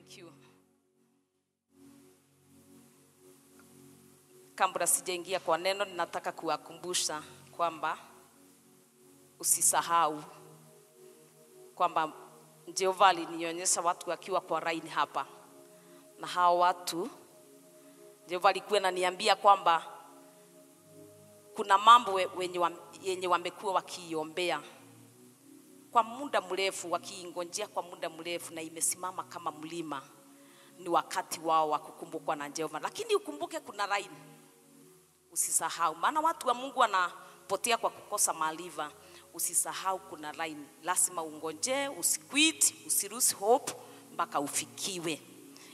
Thank you. Kabla sijaingia kwa neno, ninataka kuwakumbusha kwamba usisahau kwamba Jehova alinionyesha watu wakiwa kwa raini hapa, na hao watu Jehova alikuwa naniambia kwamba kuna mambo wenye, wenye wamekuwa wakiiombea kwa muda mrefu, wakiingojea kwa muda mrefu na imesimama kama mlima. Ni wakati wao wa kukumbukwa na Jehova, lakini ukumbuke kuna laini, usisahau, maana watu wa Mungu wanapotea kwa kukosa maarifa. Usisahau kuna laini, lazima ungoje, usikwit, usirusi hope mpaka ufikiwe.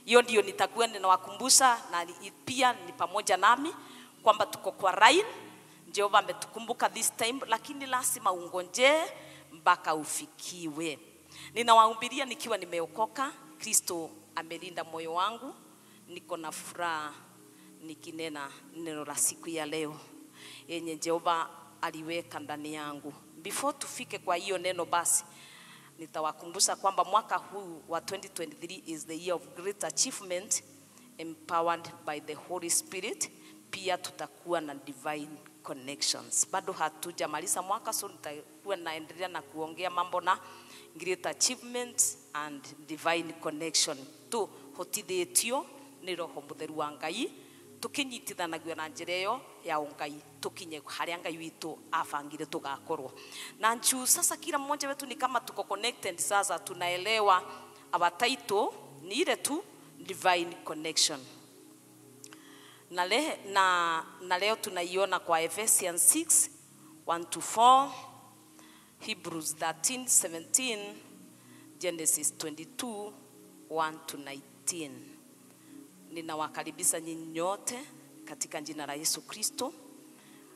Hiyo ndio nitakuwa ninawakumbusha, na pia ni pamoja nami kwamba tuko kwa laini. Jehova ametukumbuka this time, lakini lazima ungoje mpaka ufikiwe. Ninawahubiria nikiwa nimeokoka, Kristo amelinda moyo wangu, niko na furaha nikinena neno la siku ya leo yenye Jehova aliweka ndani yangu. Before tufike kwa hiyo neno basi, nitawakumbusha kwamba mwaka huu wa 2023 is the year of great achievement empowered by the Holy Spirit. Pia tutakuwa na divine connections. Bado hatujamaliza mwaka, so nita nilikuwa naendelea na kuongea mambo na great achievement and divine connection tu hotithĩtio ni roho mutheru wa ngai tå kä na njä ra ya ngai tukinye haria ngai witu afangire tå na njuu sasa kila mmoja wetu ni kama tuko connected sasa tunaelewa our title ni ile tu divine connection na, le, na, na leo tunaiona kwa Ephesians 6 1 to 4 Hebrews 13, 17, Genesis 22, 1 to 19. Ninawakaribisha nyinyi nyote katika jina la Yesu Kristo.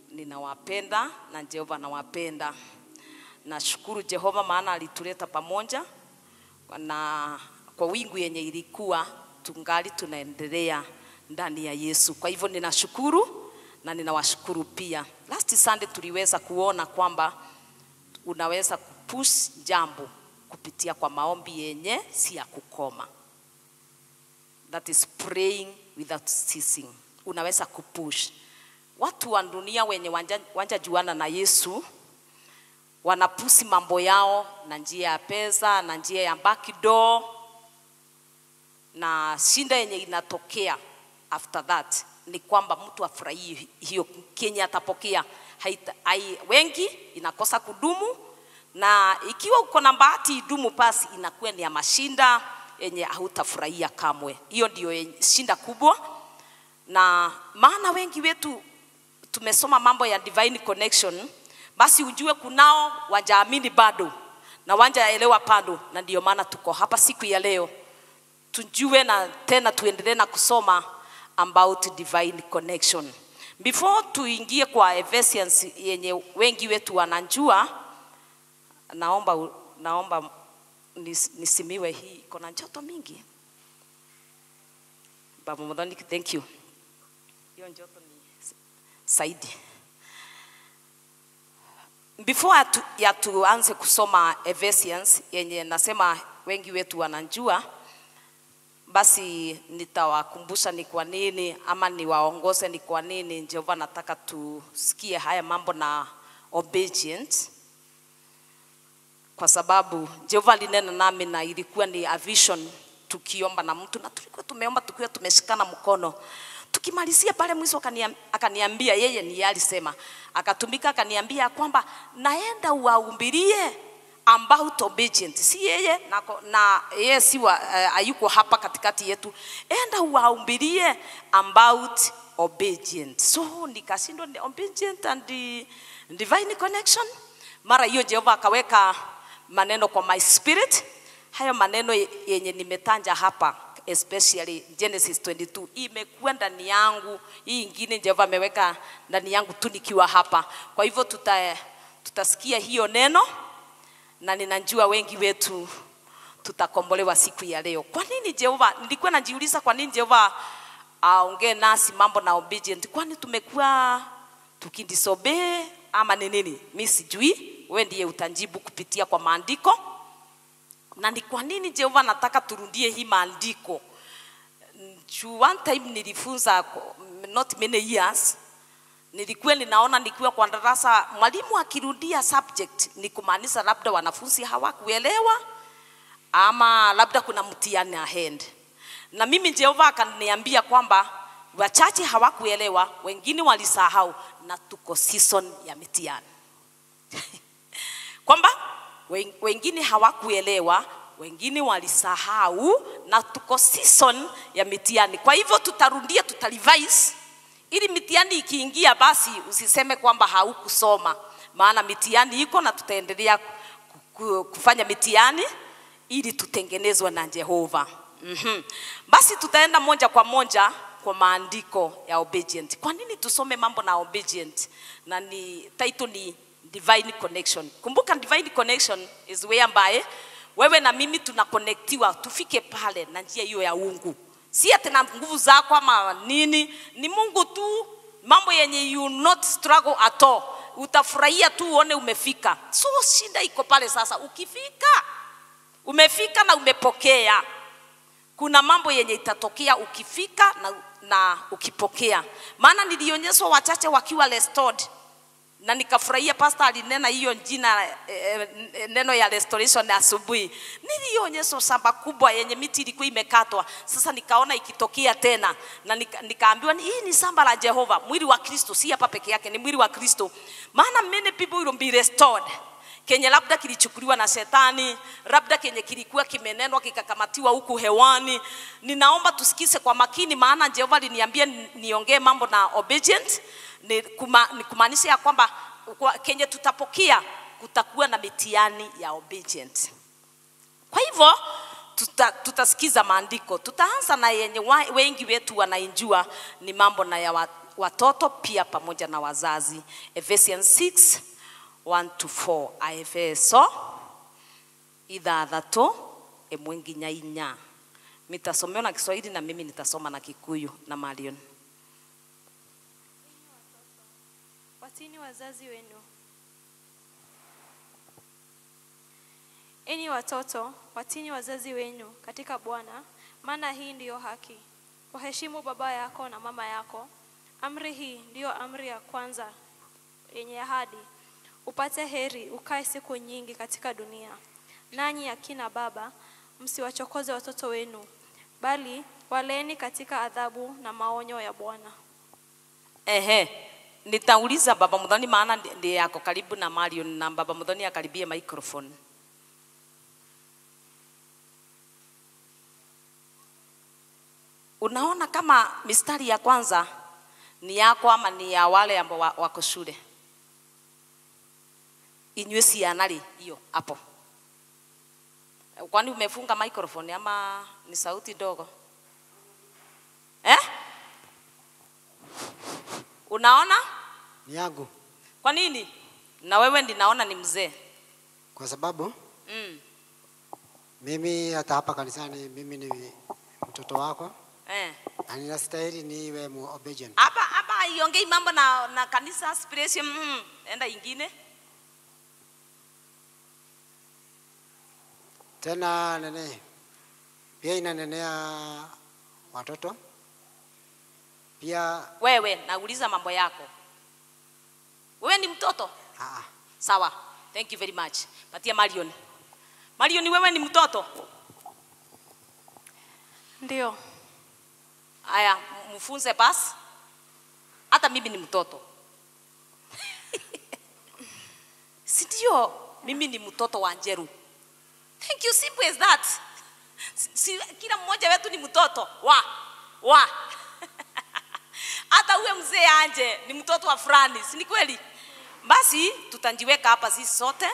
Ninawapenda na Jehova nawapenda Nashukuru Jehova maana alituleta pamoja na kwa wingu yenye ilikuwa tungali tunaendelea ndani ya Yesu. Kwa hivyo ninashukuru na ninawashukuru pia. Last Sunday tuliweza kuona kwamba unaweza kupush jambo kupitia kwa maombi yenye si ya kukoma, that is praying without ceasing. Unaweza kupush. Watu wa dunia wenye wanja, wanja juana na Yesu wanapusi mambo yao na njia ya pesa na njia ya backdoor na shinda yenye inatokea after that ni kwamba mtu afurahie hiyo kenya atapokea haita, hai, wengi inakosa kudumu, na ikiwa uko na bahati idumu, basi inakuwa ni ya mashinda yenye hautafurahia kamwe. Hiyo ndio shinda kubwa, na maana wengi wetu tumesoma mambo ya divine connection, basi ujue kunao wajaamini bado na wanjaelewa bado, na ndio maana tuko hapa siku ya leo tujue na tena tuendelee na kusoma about divine connection. Before tuingie kwa Ephesians yenye wengi wetu wanajua, naomba, naomba nis, nisimiwe hii, iko na joto mingi. Baba Mudhoni, thank you. Hiyo joto ni saidi before atu, ya tuanze kusoma Ephesians yenye nasema wengi wetu wanajua basi nitawakumbusha ni kwa nini ama niwaongoze ni kwa nini Jehova nataka tusikie haya mambo na obedient, kwa sababu Jehova alinena nami na ilikuwa ni a vision tukiomba na mtu, na tulikuwa tumeomba tukiwa tumeshikana mkono. Tukimalizia pale mwisho akaniambia, yeye ni alisema, akatumika akaniambia kwamba naenda uwaumbilie about obedience. Si yeye na, na yeye si wa, uh, eh, ayuko hapa katikati yetu, enda waumbilie about obedient. So nikashindwa obedient and the divine connection. Mara hiyo Jehova akaweka maneno kwa my spirit, hayo maneno yenye nimetanja hapa especially Genesis 22 imekuwa ndani yangu, hii ingine Jehova ameweka ndani yangu tu nikiwa hapa. Kwa hivyo tuta, tutasikia hiyo neno na ninajua wengi wetu tutakombolewa siku ya leo. Kwa nini Jehova? Nilikuwa najiuliza kwa nini Jehova ah, aongee nasi mambo na obedient, kwani tumekuwa tukidisobey ama ni nini? Mi sijui, wewe ndiye utanjibu kupitia kwa maandiko. Na ni kwa nini Jehova nataka turudie hii maandiko? One time nilifunza not many years nilikuwa ninaona nikiwa kwa darasa, mwalimu akirudia subject ni kumaanisha labda wanafunzi hawakuelewa ama labda kuna mtihani ahead. Na mimi Jehova akaniambia kwamba wachache hawakuelewa, wengine walisahau, na tuko season ya mitihani kwamba wengine hawakuelewa, wengine walisahau, na tuko season ya mitihani. Kwa hivyo tutarudia, tutarevise ili mitiani ikiingia, basi usiseme kwamba haukusoma, maana mitiani iko na tutaendelea kufanya mitiani ili tutengenezwe na Jehova. Mm -hmm. Basi tutaenda moja kwa moja kwa maandiko ya obedient. Kwa nini tusome mambo na obedient? Na ni title ni divine connection. Kumbuka divine connection is where ambaye wewe na mimi tunakonektiwa tufike pale na njia hiyo ya ungu si ati na nguvu zako ama nini, ni Mungu tu, mambo yenye you not struggle at all. Utafurahia tu uone umefika. So shida iko pale sasa, ukifika umefika na umepokea, kuna mambo yenye itatokea ukifika na, na ukipokea, maana nilionyeshwa wachache wakiwa restored na nikafurahia pastor alinena hiyo jina e, neno ya restoration asubuhi. nilionyesha shamba kubwa yenye miti ilikuwa imekatwa. Sasa nikaona ikitokea tena na nikaambiwa nika, hii ni shamba la Jehova, mwili wa Kristo, si hapa peke yake, ni mwili wa Kristo. Maana many people will be restored kenye labda kilichukuliwa na shetani, labda kenye kilikuwa kimenenwa kikakamatiwa huku hewani. Ninaomba tusikise kwa makini, maana Jehova aliniambia niongee mambo na obedient ni, kuma, ni kumaanisha ya kwamba kwa, kenye tutapokea kutakuwa na mitiani ya obedient. Kwa hivyo tuta, tutasikiza maandiko. Tutaanza na yenye wengi wetu wanainjua ni mambo na ya watoto pia pamoja na wazazi. Ephesians 6 1 to 4 aefeso ithathatu imwe nginya inya mitasomeo na Kiswahili na mimi nitasoma na Kikuyu na malion msitini wazazi wenu. Enyi watoto, watini wazazi wenu katika Bwana, maana hii ndiyo haki. Waheshimu baba yako na mama yako. Amri hii ndiyo amri ya kwanza yenye ahadi, upate heri ukae siku nyingi katika dunia. Nanyi akina baba, msiwachokoze watoto wenu, bali waleni katika adhabu na maonyo ya Bwana. Ehe nitauliza Baba Muthoni maana ndiye yako karibu na Marion na Baba Muthoni akaribie microphone. Unaona kama mistari ya kwanza ni yako ama ni ya wale ambao wako shule? Inywe anali hiyo hapo. Kwani umefunga microphone ama ni sauti dogo? Eh? unaona ni yangu kwa nini na wewe ndinaona ni mzee kwa sababu mm. mimi hata hapa kanisani mimi ni mtoto wako eh. na ninastahili niwe obedient hapa hapa iongei mambo na, na kanisa aspiration mm, enda ingine tena nene pia inanenea watoto pia wewe nauliza mambo yako wewe ni mtoto Aa. Ah, ah. sawa thank you very much patia marion marion wewe ni mtoto ndio haya mfunze basi hata mimi ni mtoto sindio mimi ni mtoto wa njeru thank you simple as that si, si, kila mmoja wetu ni mtoto wa wa hata uwe mzee anje ni mtoto wa fulani, si ni kweli? Basi tutajiweka hapa sisi sote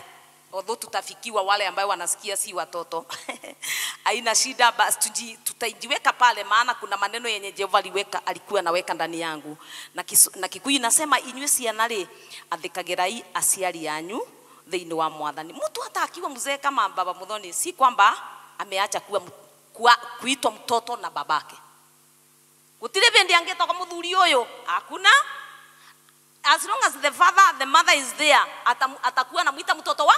odho tutafikiwa wale ambayo wanasikia si watoto haina shida, basi tutajiweka pale, maana kuna maneno yenye Jehova aliweka alikuwa anaweka ndani yangu na, na Kikuyu nasema inywe cianarĩ athĩkagĩrai aciari yanyu thĩinĩ wa Mwathani. Mtu hata akiwa mzee kama Baba Muthoni, si kwamba ameacha kuwa kuitwa mtoto na babake gutire bindi angitoka muthuri uyu akuna as long as the father the mother is there atakuwa na mwita mtoto wa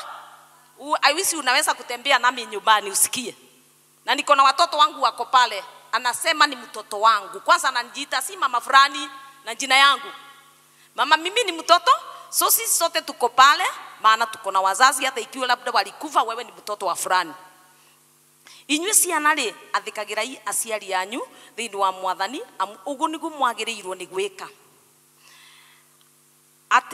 I wish unaweza kutembea nami nyumbani usikie na niko na watoto wangu wako pale anasema ni mtoto wangu kwanza ananijiita si mama fulani na jina yangu mama mimi ni mtoto so sisi sote tuko pale maana tuko na wazazi hata ikiwa labda walikufa wewe ni mtoto wa fulani inyuĩ ciana rĩ athĩkagĩrai aciari anyu thĩinĩ wa mwathani amu ũguo nĩguo mwagĩrĩirwo nĩ gwĩka At,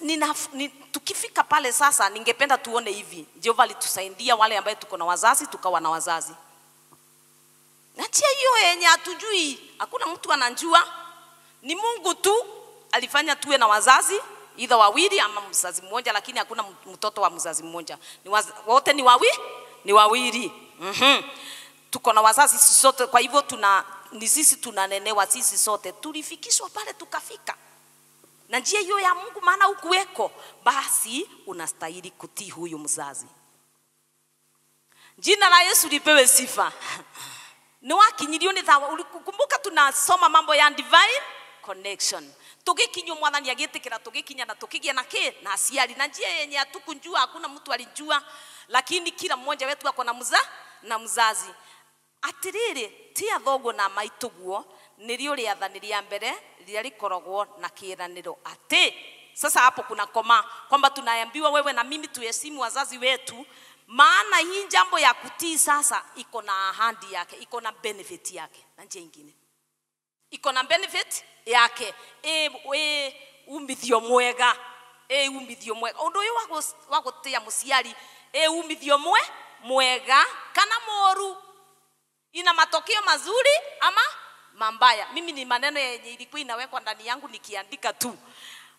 nina, ni, tukifika pale sasa, ningependa tuone hivi, Jehova alitusaidia wale ambaye tuko na wazazi, tukawa na wazazi. Nachia hiyo yenye hatujui, hakuna mtu anajua, ni Mungu tu alifanya tuwe na wazazi idha wawili ama mzazi mmoja, lakini hakuna mtoto wa mzazi mmoja, ni waz, wote ni wawi ni wawili mm -hmm. tuko na wazazi sisi sote, kwa hivyo tuna ni sisi tunanenewa sisi sote, tulifikishwa pale tukafika na njia hiyo ya Mungu, maana hukuweko basi unastahili kutii huyu mzazi. Jina la Yesu lipewe sifa. ni wakinyilio ni thawa. Ulikumbuka tunasoma mambo ya divine connection tugikinywo mwathani agitikira tugikinya na tukigia na ki na aciari na njia yenye atukunjua hakuna mtu alijua lakini kila mmoja wetu akona mzaa na mzazi atiriri ti athogu na maituguo nilio rĩathani rĩa mbere rĩrĩa rĩkoragwo na kiraniro ati sasa hapo kuna koma kwamba tunaambiwa wewe na mimi tuheshimu wazazi wetu maana hii jambo ya kutii sasa iko na ahadi yake iko na benefit yake na njia ingine iko na benefit yake e, e, umithio mwega e, umithio mwega undu uyu wa gutia muciari e, umithio mwe mwega kana moru ina matokeo mazuri ama mambaya mimi ni maneno yenye ilikuwa inawekwa ndani yangu nikiandika tu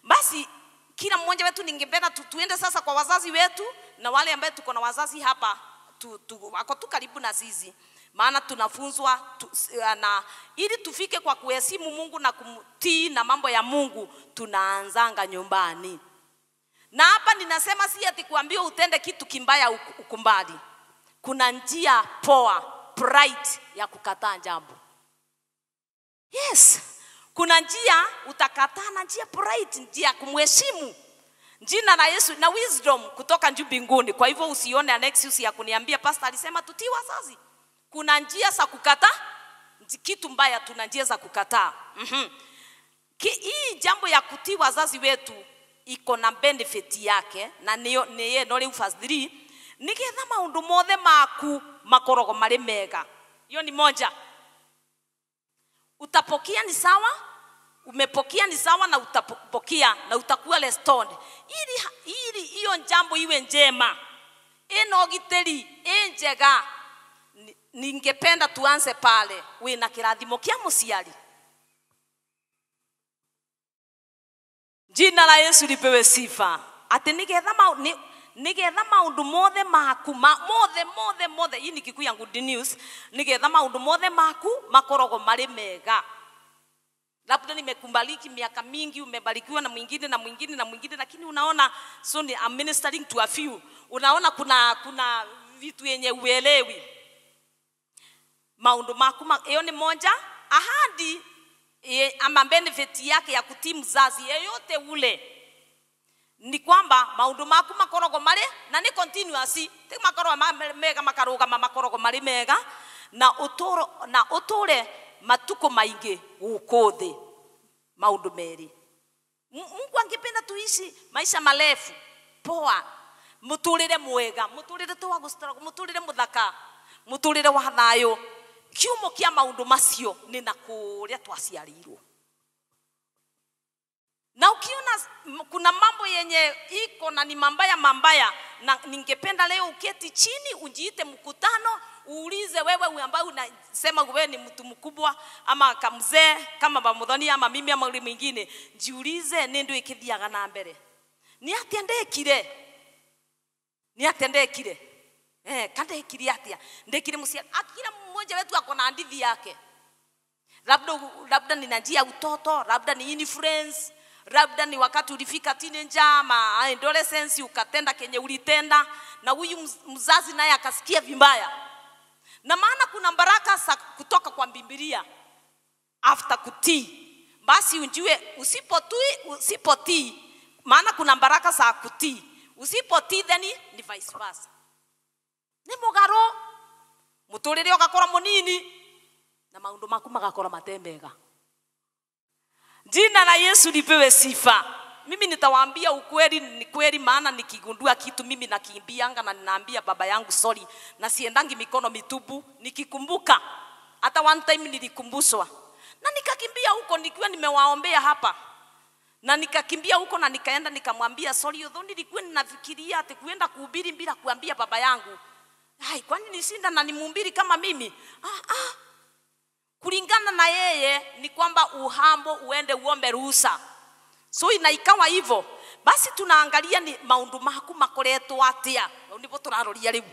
basi kila mmoja wetu ningependa tu, tuende sasa kwa wazazi wetu na wale ambaye tuko na wazazi hapa tu, tu, wako tu karibu na sisi maana tunafunzwa tu, eh, na ili tufike kwa kuheshimu Mungu na kumtii na mambo ya Mungu tunaanzanga nyumbani. Na hapa ninasema si ati kuambiwa utende kitu kimbaya ukumbali kuna njia poa bright ya kukataa jambo yes kuna njia utakataa na njia bright njia ya kumheshimu jina la yesu na wisdom kutoka juu mbinguni kwa hivyo usione anexus ya kuniambia pasta alisema tutii wazazi kuna njia za kukataa kitu mbaya tuna njia za kukataa mm-hmm. hii jambo ya kutii wazazi wetu iko na benefit yake na niye nore ufadhili nigetha maundu mothe maku makorogo mari mega iyo ni moja utapokia ni sawa umepokia ni sawa na utapokia na utakuwa restored ili ili hiyo jambo iwe njema ina giteri ĩ ningependa tuanze pale wĩna kirathimo kia mũciari jina la yesu lipewe sifa atĩ nĩgetha nigetha maundu mothe maku mothe mothe mothe ini ni kikuya good news nigetha maundu mothe maku makorogo mari mega labda nimekubariki miaka mingi umebarikiwa na mwingine na mwingine na mwingine lakini unaona so ni administering to a few unaona kuna kuna vitu yenye uelewi maundu maku hiyo ni moja ahadi e, ama benefit yake ya kutimu zazi yeyote ule ni kwamba maundu maku makoragwo mari na nĩ continuous ti makoragwo mega ma makorogo mari mega na uturo na uture matuko maingi gũkũ maundu meri mungu angependa tuishi maisha marefu poa muturire mwega muturire twa gustruggle muturire muthaka muturire wa thayo kiumo kia maundu macio ni na kuria twaciarirwo na ukiona kuna mambo yenye iko na ni mambaya mambaya, na ningependa leo uketi chini, ujiite mkutano, uulize wewe ambaye unasema wewe ni mtu mkubwa ama kamzee kama bamuthoni ama mimi ama uli mwingine, jiulize ni ndu ikithiaga na mbere ni atia ndekire ni atia ndekire eh kande kire atia ndekire musia akira ah, mmoja wetu ako na hadithi yake labda labda ni njia utoto labda ni influence labda ni wakati ulifika teenager ama adolescence ukatenda kenye ulitenda, na huyu mzazi naye akasikia vibaya. Na maana kuna baraka sa kutoka kwa bibilia after kutii. Basi ujue usipotii, usipotii, maana kuna baraka za kutii. Usipotii then ni vice versa, ni mugaro muturire ugakora munini na maundu maku magakora matembega Jina la Yesu lipewe sifa. Mimi nitawaambia ukweli, ni kweli, maana nikigundua kitu mimi nakimbianga na ninaambia baba yangu sorry, na siendangi mikono mitupu nikikumbuka. Hata one time nilikumbushwa na nikakimbia huko nikiwa nimewaombea hapa na nikakimbia huko na nikaenda nikamwambia sorry, though nilikuwa ninafikiria ati kuenda kuhubiri bila kuambia baba yangu. Ai, kwani nishinda na nimhubiri kama mimi? Ah, ah, na yeye ni kwamba uhambo uende uombe ruhusa so inaikawa hivyo basi tunaangalia ni maundu maku makoretwo atia ndipo turaroria riu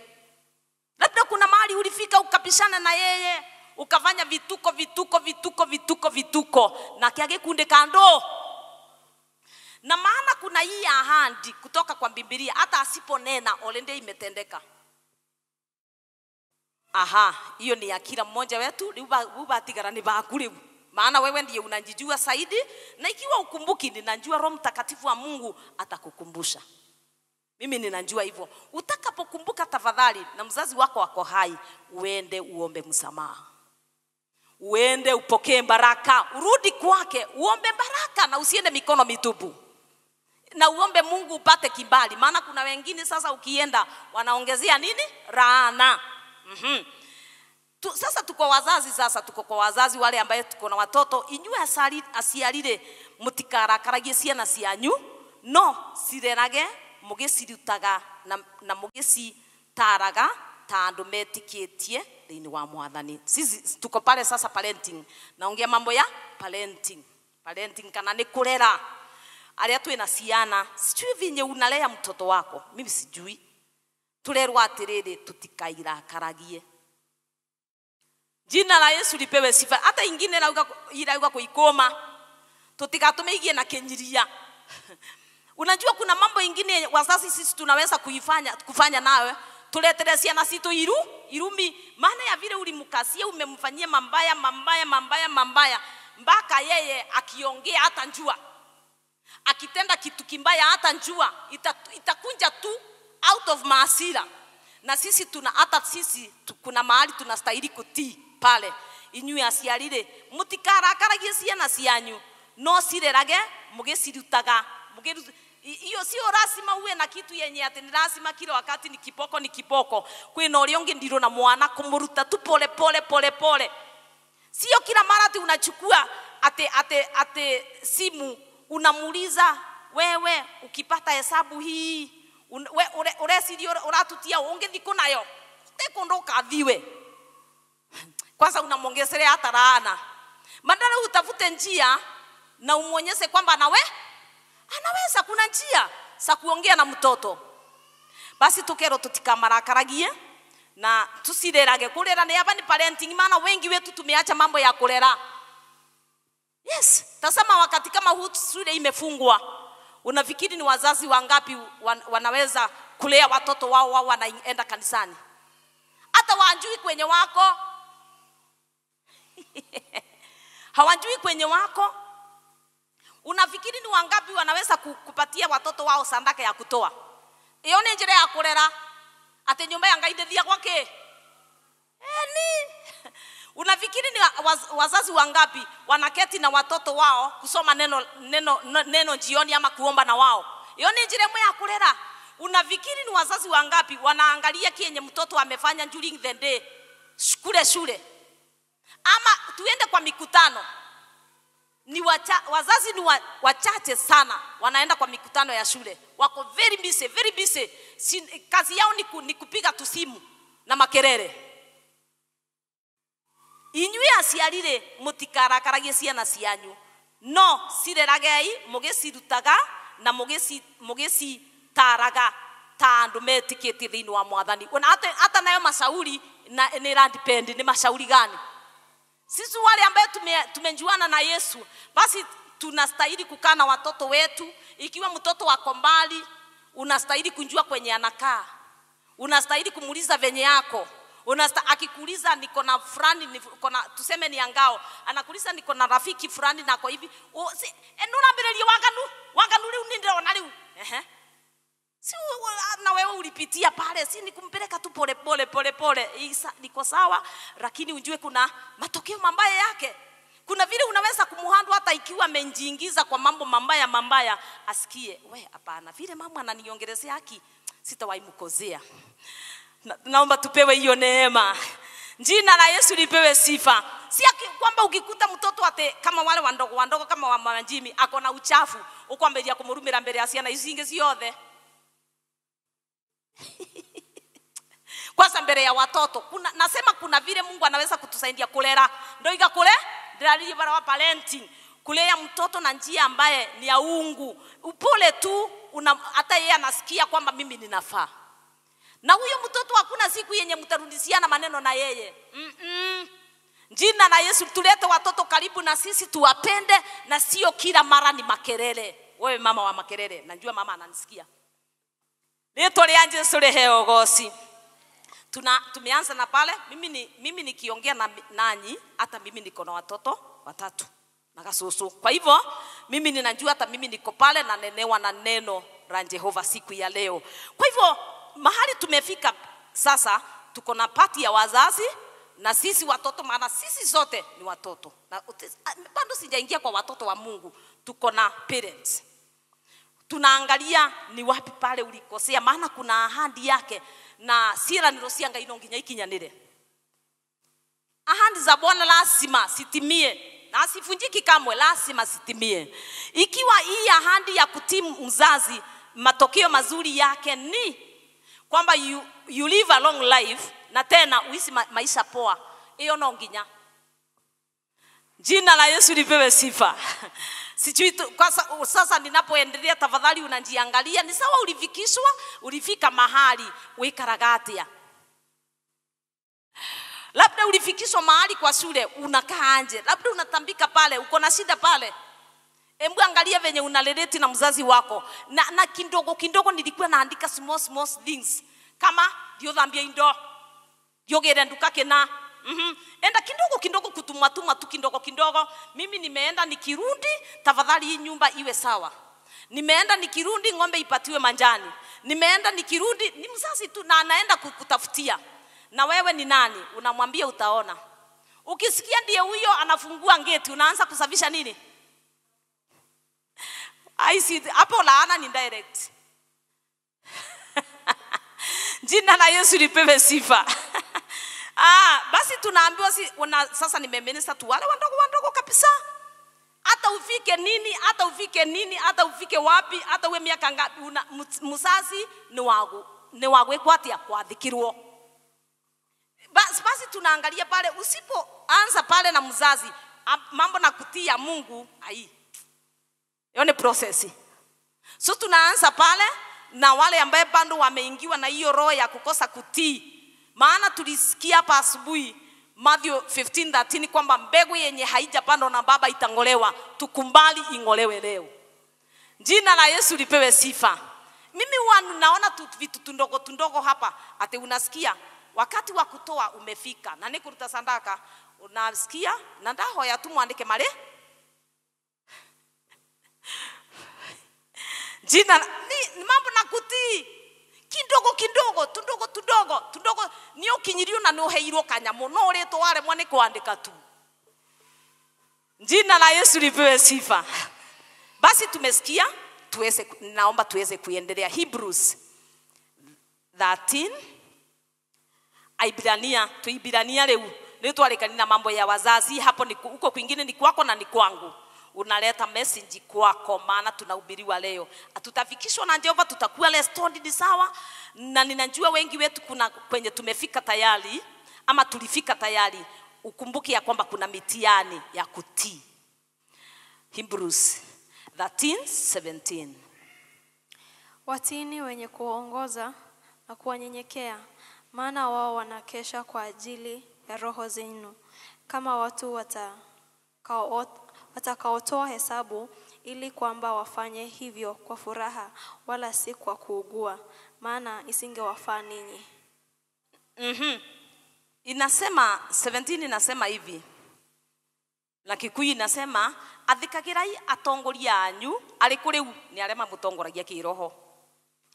labda kuna mali ulifika ukapishana na yeye ukafanya vituko vituko vituko vituko vituko nake agikundika kando na maana kuna hii ahandi kutoka kwa bibilia hata asiponena olende imetendeka aha hiyo ni ya kila mmoja wetu ubatigara ni baku maana wewe ndiye unajijua saidi na ikiwa ukumbuki ninajua roho mtakatifu wa mungu atakukumbusha mimi ninajua hivyo utakapokumbuka tafadhali na mzazi wako wako hai uende uombe msamaha uende upokee baraka urudi kwake uombe baraka na usiende mikono mitupu na uombe mungu upate kibali maana kuna wengine sasa ukienda wanaongezea nini raana Mm-hmm. Tu, sasa tuko wazazi, sasa tuko kwa wazazi wale ambaye tuko na watoto, inyue aciarire mutikarakaragie ciana cianyu no cirerage mugicirutaga na, na mugicitaraga ta andu metikitie thiini wa mwathani. Sisi tuko pale sasa parenting, naongea mambo ya parenting, parenting kana ni kurera aria twina ciana, sijui vinye unalea mtoto wako, mimi sijui tulerwa atiriri tutikaira karagie jina la Yesu lipewe sifa. Hata ingine lauga ilauga kuikoma, tutikatume igie na kinyiria Unajua, kuna mambo ingine wazazi sisi tunaweza kuifanya kufanya nawe tuletere na sito iru irumi, maana ya vile ulimkasia, umemfanyia mambaya mambaya mambaya mambaya, mpaka yeye akiongea hata njua, akitenda kitu kimbaya hata njua itakunja ita tu out of maasira na sisi tuna hata sisi kuna mahali tunastahili kutii pale inyue aciarire mutikarakaragie ciana cianyu no cirerage mugicirutaga iyo si lazima uwe na kitu yenye ati ni lazima kila wakati ni kiboko ni kiboko kwina uria ndiro na mwana kumuruta tu pole pole pole pole sio kila mara ti unachukua ate ate ate simu unamuliza wewe ukipata hesabu hii ũreciria ũratutia ũngĩthi kũ nayo te kũndũ ũkathiwe kwanza unamwongesere hata laana badala utafute njia na umwonyeshe kwamba nawe anaweza kuna njia za kuongea na mtoto basi tukero tutikamaragaragie na tusirerage kurera ni hapa ni parenting mana wengi wetu tumeacha mambo ya kurera yes tasama wakati kama huu shule imefungwa unafikiri ni wazazi wangapi wan, wanaweza kulea watoto wao wao wanaenda kanisani hata wanjui kwenye wako hawajui kwenye wako unafikiri ni wangapi wanaweza kupatia watoto wao sandaka ya kutoa iyo ni njira ya kurera ati nyumba ya ngai ndithia eh, ni Unafikiri ni wazazi wangapi wanaketi na watoto wao kusoma neno, neno, neno jioni ama kuomba na wao? Hiyo ni njira ya kulera. Unafikiri ni wazazi wangapi wanaangalia kienye mtoto amefanya during the day shule shule? Ama tuende kwa mikutano. Ni wacha, wazazi ni wa, wachache sana wanaenda kwa mikutano ya shule, wako very busy, very busy. Sin, kazi yao ni, ku, ni kupiga tusimu na makerere inyui aciari rĩ mũtikarakaragie ciana cianyu no cireragei mũgĩcirutaga na mũgĩcitaraga ta andũ metĩkĩtie thĩinĩ wa mwathani ona hata nayo mashauri na, nä radipendi nä mashauri gani sisi wale ambaye tume, tumejuana na yesu basi tunastahili kukaa na watoto wetu ikiwa mtoto wako mbali unastahili kunjua kwenye anakaa unastahili kumuliza venye yako unasta, akikuuliza niko na fulani niko na tuseme ni angao anakuuliza niko na rafiki fulani na kwa hivi si, nunambiririe wanganu wanganu riu nindirona riu ehe si na wewe ulipitia pale, si ni kumpeleka tu pole pole pole pole, Isa niko sawa, lakini unjue kuna matokeo mabaya yake. Kuna vile unaweza kumuhandu hata ikiwa amejiingiza kwa mambo mabaya mabaya asikie we, hapana, vile mama ananiongelezea haki, sitawaimkozea naomba tupewe hiyo neema jina la yesu lipewe sifa si kwamba ukikuta mtoto ate kama wale wandogo wandogo kama wa manjimi ako na uchafu ukwambiria kumurumira mbere ya siana ici ingi ciothe kwanza mbere ya watoto kuna, nasema kuna vile mungu anaweza kutusaidia kulera ndoiga kule dalili bara wa parenting kulea mtoto na njia ambaye ni ya ungu upole tu hata yeye anasikia kwamba mimi ninafaa na huyo mtoto hakuna siku yenye mtarudishiana maneno na yeye mm -mm. Jina la Yesu, tulete watoto karibu na sisi, tuwapende na sio kila mara ni makelele. Wewe mama wa makelele, najua mama ananisikia. Leto le anje Yesu heo gosi. Tuna, tumeanza na pale mimi ni, mimi nikiongea na, nanyi hata mimi niko na watoto watatu na kasusu. Kwa hivyo mimi ninajua hata mimi niko pale na nenewa na neno la Jehova siku ya leo. Kwa hivyo mahali tumefika sasa, tuko na pati ya wazazi na sisi watoto, maana sisi zote ni watoto, na ah, bado sijaingia kwa watoto wa Mungu, tuko na parents tunaangalia ni wapi pale ulikosea, maana kuna ahadi yake na sira nilosianga ino nginya ikinyanire. Ahadi za Bwana lazima sitimie na sifunjiki kamwe, lazima sitimie. Ikiwa hii ahadi ya kutimu mzazi, matokeo mazuri yake ni kwamba you, you live a long life na tena uisi ma, maisha poa hiyo no nginya jina la yesu lipewe sifa sijui kwa sasa ninapoendelea tafadhali unajiangalia ni sawa ulifikishwa ulifika mahali uikaraga labda ulifikishwa mahali kwa shule unakaaje labda unatambika pale uko na shida pale Hebu angalia venye unalereti na mzazi wako, na, na kindogo kindogo nilikuwa naandika small small things kama ndio dhambia indo yogere nduka kena Mm -hmm. Enda kindogo kindogo kutumatuma tu kindogo kindogo Mimi nimeenda nikirudi, tafadhali hii nyumba iwe sawa. Nimeenda nikirudi, ng'ombe ipatiwe manjani. Nimeenda nikirudi, ni mzazi tu na anaenda kutafutia Na wewe ni nani? Unamwambia utaona. Ukisikia ndiye huyo anafungua ngeti, unaanza kusafisha nini? I see hapo laana ni indirect. Jina la Yesu lipewe sifa. ah, basi tunaambiwa si, una, sasa nimeminista tu wale wandogo wandogo kabisa hata ufike nini, hata ufike nini, hata ufike wapi, hata uwe miaka ngapi, una musasi ni wagu ni wagwekwa atia kwathikirwo. Basi, basi tunaangalia pale, usipoanza pale na mzazi mambo na kutia Mungu ai hiyo ni prosesi so tunaanza pale na wale ambaye bado wameingiwa na hiyo roho ya kukosa kutii maana tulisikia hapa asubuhi Mathayo 15:13 kwamba mbegu yenye haijapandwa na baba itangolewa. Tukumbali ing'olewe leo. Jina la Yesu lipewe sifa. Mimi huwa naona tu, vitu tundogo tundogo hapa, ati unasikia wakati wa kutoa umefika na ni kuruta unasikia na ndahoya ya mwandike male jina ni, mambo na kutii kidogo kidogo tudogo tudogo tudogo ni ukinyirio na ni uheirwo kanyamu no uritwo waremwo ni kwandika tu jina la yesu lipewe sifa basi tumesikia tuweze, naomba tuweze kuendelea hebrews 13 aibrania tuibrania leo rĩu twarĩkani na mambo ya wazazi hapo ni, huko kwingine ni kwako na ni kwangu unaleta message kwako, maana tunahubiriwa leo. Tutafikishwa na Jehova, tutakuwa restored, ni sawa. Na ninajua wengi wetu kuna kwenye tumefika tayari ama tulifika tayari. Ukumbuke ya kwamba kuna mitiani ya kutii. Hebrews 13:17 Watini wenye kuongoza na kuwanyenyekea, maana wao wanakesha kwa ajili ya roho zenu, kama watu watakaoota watakaotoa hesabu ili kwamba wafanye hivyo kwa furaha wala si kwa kuugua maana isingewafaa ninyi mm-hmm. inasema 17 inasema hivi na kikuyu inasema athikagirai atongoria anyu ari kuri ni aria mamutongoragia kiroho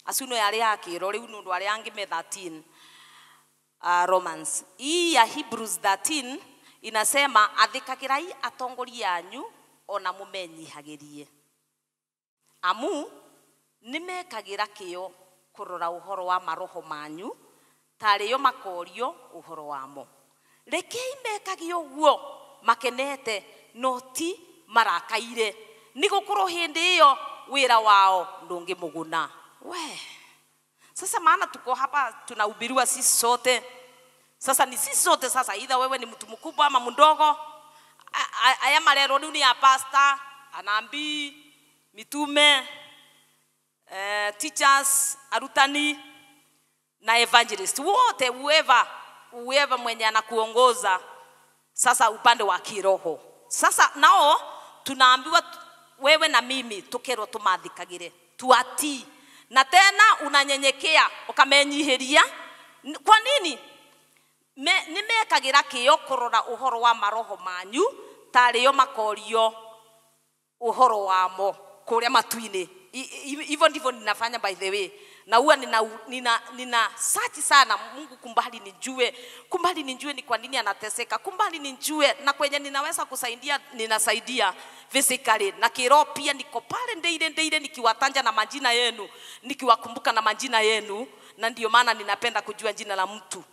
acio no aria a kiro riu nundu undu aria angi me 13 uh, ah, romans hii ya hebrews 13 inasema athikakirai atongoria yanyu ona mumenyihagirie amu nimekagira kio kurora uhoro wa maroho manyu tariyo makorio uhoro wamo rekei mekagi guo makenete noti ti marakaire nä gå korwo hä ndä ä yo wä ra wao ndå ngä må we sasa maana tuko hapa tunaubiriwa sisi sote sasa ni sisi sote sasa idha wewe ni mtu mkubwa ama mdogo aya marero riu ni ya pasta anambii mitume eh, teachers arutani na evangelist wote ueva ueva mwenye anakuongoza sasa upande wa kiroho sasa nao tunaambiwa wewe na mimi tukerwo tumathikagire tuatii na tena unanyenyekea ukamenyihiria kwa nini nä mekagä ra kä o kå rora å horo wa maroho manyu tarä o makorio å horo wamo kå rä a matu-inä hivyo ninafanya by the way na huwa nina, nina, nina sati sana mungu kumbali nijue kumbali nijue ni kwa nini anateseka kumbali nijue na kwenye ninaweza kusaidia ninasaidia physically na kiro pia niko pale ndeile ndeile nikiwatanja na majina yenu nikiwakumbuka na majina yenu na ndio maana ninapenda kujua jina la mtu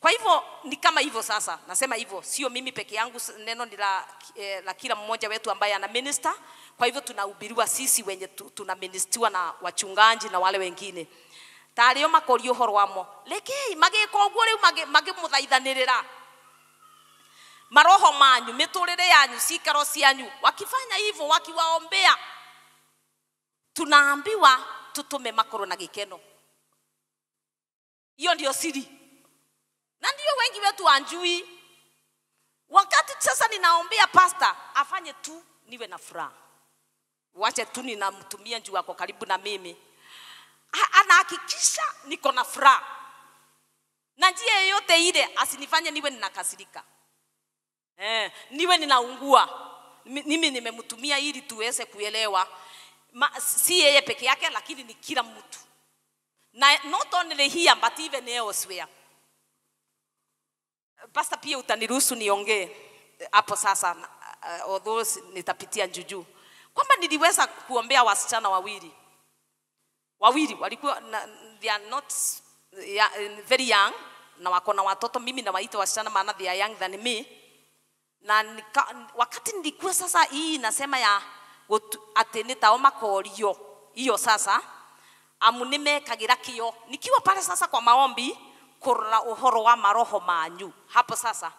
kwa hivyo ni kama hivyo sasa, nasema hivyo, sio mimi peke yangu, neno ni la, eh, la kila mmoja wetu ambaye ana minister. Kwa hivyo tunahubiriwa sisi wenye tu, tunaministiwa na wachungaji na wale wengine tarä o makori å horo wamo rekei magä ka å guo rä u magä må thaithanä rä ra maroho manyu mä tå rä re yanyu cikaro cianyu wakifanya hivo wakiwaombea tunaambiwa tutume makoro na gä keno hiyo ndio siri na ndio wengi wetu wanjui. Wakati sasa ninaombea pasta afanye tu niwe na furaha, wache tu ninamtumia juu wako karibu na mimi, anahakikisha niko na furaha, na njia yoyote ile asinifanye niwe ninakasirika, eh, niwe ninaungua. Mimi nimemtumia ili tuweze kuelewa Ma, si yeye peke yake, lakini ni kila mtu na not only here but even elsewhere Pasta pia utaniruhusu niongee hapo sasa, uh, although nitapitia juujuu kwamba niliweza kuombea wasichana wawili wawili walikuwa na, they are not ya, very young na wako na watoto. Mimi nawaita wasichana maana they are young than me, na nika, wakati nilikuwa sasa hii nasema ya ati nitaoma korio hiyo sasa amunimekagira kio nikiwa pale sasa kwa maombi kurora uhoro wa maroho manyu. Hapo sasa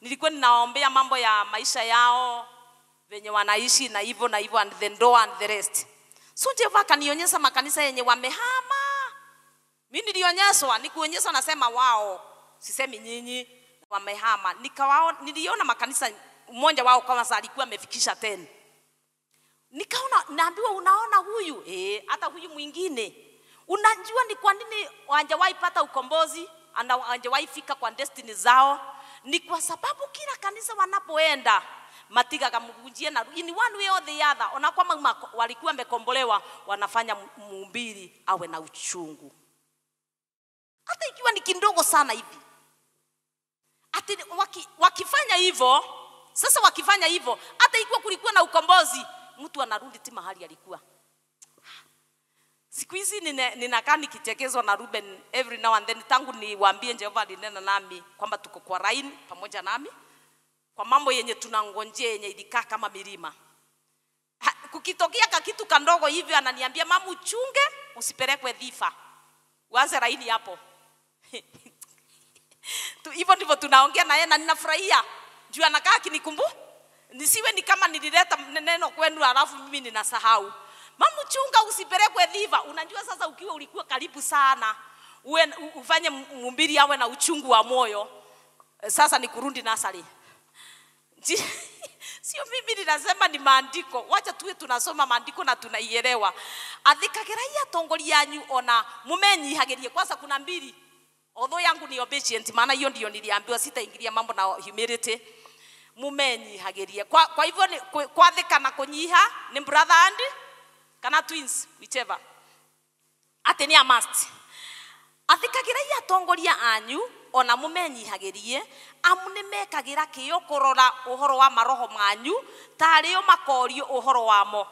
nilikuwa ninaombea mambo ya maisha yao venye wanaishi na hivyo na hivyo and the door and the rest. So Jehova akanionyesha makanisa yenye wamehama. Mimi nilionyeshwa, nikuonyesha nasema wao, sisemi nyinyi wamehama. Nikawao niliona makanisa mmoja wao kama alikuwa amefikisha tena nikaona naambiwa unaona huyu eh, hata huyu mwingine unajua ni kwa nini hajawahi pata ukombozi na hawajawahi kwa destiny zao, ni kwa sababu kila kanisa wanapoenda matigaga mvunjie na in one way or the other, ona kwa mama walikuwa wamekombolewa, wanafanya mhubiri awe na uchungu, hata ikiwa ni kidogo sana hivi. Ati waki, wakifanya hivyo sasa, wakifanya hivyo, hata ikiwa kulikuwa na ukombozi, mtu anarudi ti mahali alikuwa siku hizi ninakaa nikichekezwa na Ruben every now and then, tangu niwaambie Jehova alinena nami kwamba tuko kwa raini pamoja nami kwa mambo yenye tunangonjea yenye ilikaa kama milima. Ha, kukitokea kakitu kandogo hivyo ananiambia mamu, chunge usipelekwe dhifa, uanze raini hapo. Hivyo ndivyo tunaongea na yeye na ninafurahia juu anakaa akinikumbu nisiwe ni kama nilileta neno kwenu alafu mimi ninasahau mamuchunga usipelekwe dhiva. Unajua sasa, ukiwa ulikuwa karibu sana uwe, ufanye mhubiri awe na uchungu wa moyo. Eh, sasa ni kurundi nasari sio mimi ninasema ni maandiko. Wacha tuwe tunasoma maandiko na tunaielewa. Athikagĩrai atongoria yanyu ona mũmenyihagĩrie. Kwanza kuna mbili, although yangu ni obedient, maana hiyo ndio niliambiwa sitaingilia mambo na humility. Mũmenyihagĩrie. Kwa, kwa hivyo kwathĩka na kũnyiha ni brother and kana twins whichever atä nä amast athikäkä ra tongoria anyu ona må menyihagirie amu nä mekagä ra kä å kå rora å horo wa maroho manyu tarä o makorio å horo wamo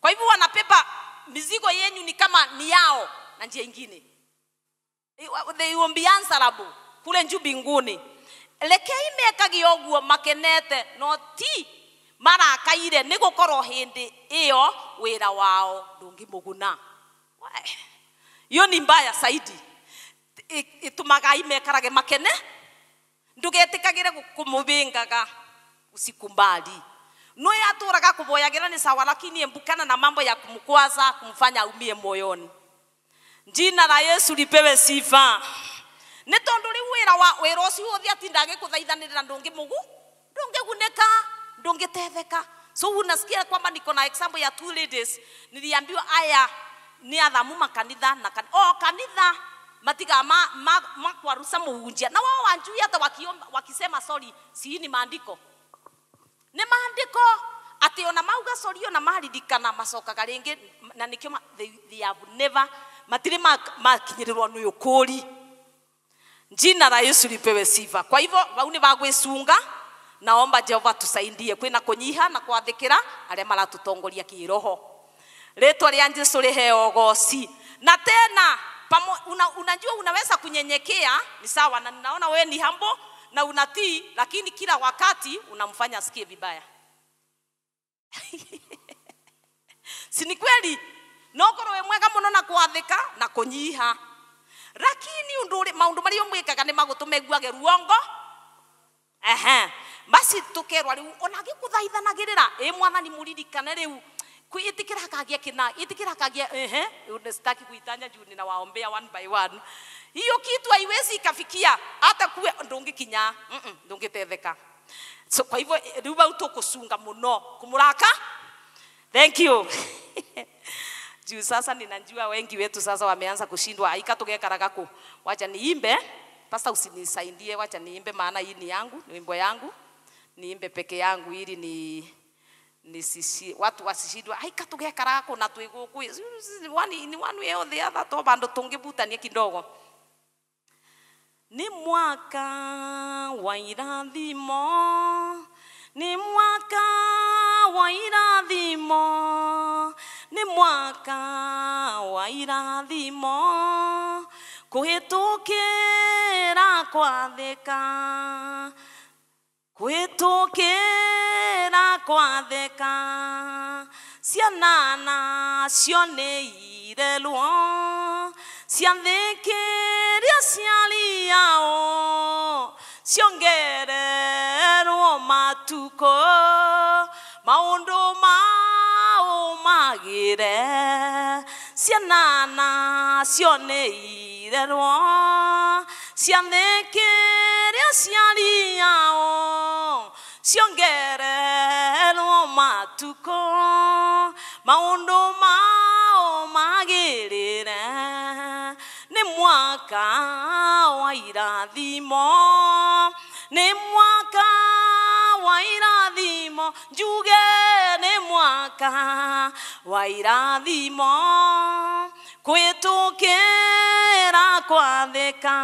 kwa hivyo pepa mizigo yenyu ni kama ni yao na njia nyingine they will be answerable kule njubinguni lekei rekei mekagi å guo makenete no ti marakaire nä gå korwo hä ndä ä yo wä ra wao ndå ngä må guna yo ni mbaya saidi ä tå maga imekarage makene ndå getä kagä re kå må bä ngaga usikumbali no yaturaga kuboyagera ni sawa lakini embukana na mambo ya kumkwaza kumfanya aumie moyoni jina la yesu lipewe sifa nä tondå rä u wä ra å cio å thiatinda agä kå thaithanä rä ra ndå ngä må gu ndå ngä gunä ka ndũngĩtetheka so unasikia kwamba niko na example ya two ladies niliambiwa aya ni athamu makanitha na kan oh, kanitha matiga ma, ma, makwarusa muhunjia na wao wanjui hata wakiomba wakisema sorry si ni maandiko ni maandiko ati ona mauga sorry ona maririkana masoka karingi na nikio they, they have never matiri ma matire makinyirirwo nuyo ukuri jina la Yesu lipewe sifa kwa hivyo wau bagwe sunga naomba jehova tusaidie kwina kunyiha na kwathikira aria maratutongoria kiroho ritwa ria jesu liheo goci na tena pamo, una, unajua unaweza kunyenyekea ni sawa na ninaona wewe ni hambo na unatii lakini kila wakati unamfanya asikie vibaya si ni kweli nokorwo we mwega muno na kwathika na kunyiha lakini undu maundu maria mwikaga ni magutumeguage ruongo ehe basi tukerwa riu ona gikuthaithanagirira i mwathani muririkane riu itikirakagia kina itikirakagia ehe sitaki kuitanya juu ninawaombea one by one hiyo kitu haiwezi ikafikia hata kuwe ndungikinya mm -mm, ndungitetheka so kwa hivyo riu bau tukucunga muno kumuraka thank you juu sasa ninajua wengi wetu sasa wameanza kushindwa aika tugekaraga ku wacha niimbe pasta usinisaidie wacha niimbe maana hii ni yangu ni wimbo yangu niimbe peke yangu ili ni nisishi watu wasishindwe aika karako na twiguku wani ni wanu yo the other to bando tungibutania kidogo ni mwaka wa irathimo ni mwaka wa irathimo ni mwaka wa irathimo kuhitukira kwathika gwĩtũkĩra gwathĩka cianana cioneire ruo ciathĩkĩria ciari yao ciongererwo matukũ ma mao magĩre cianana cioneire ruo Si oh. si on, siamekere sialiao ma matuko maundu mao magirire ni mwaka wa irathimo ni mwaka wa irathimo njuge ni mwaka wa irathimo kwathika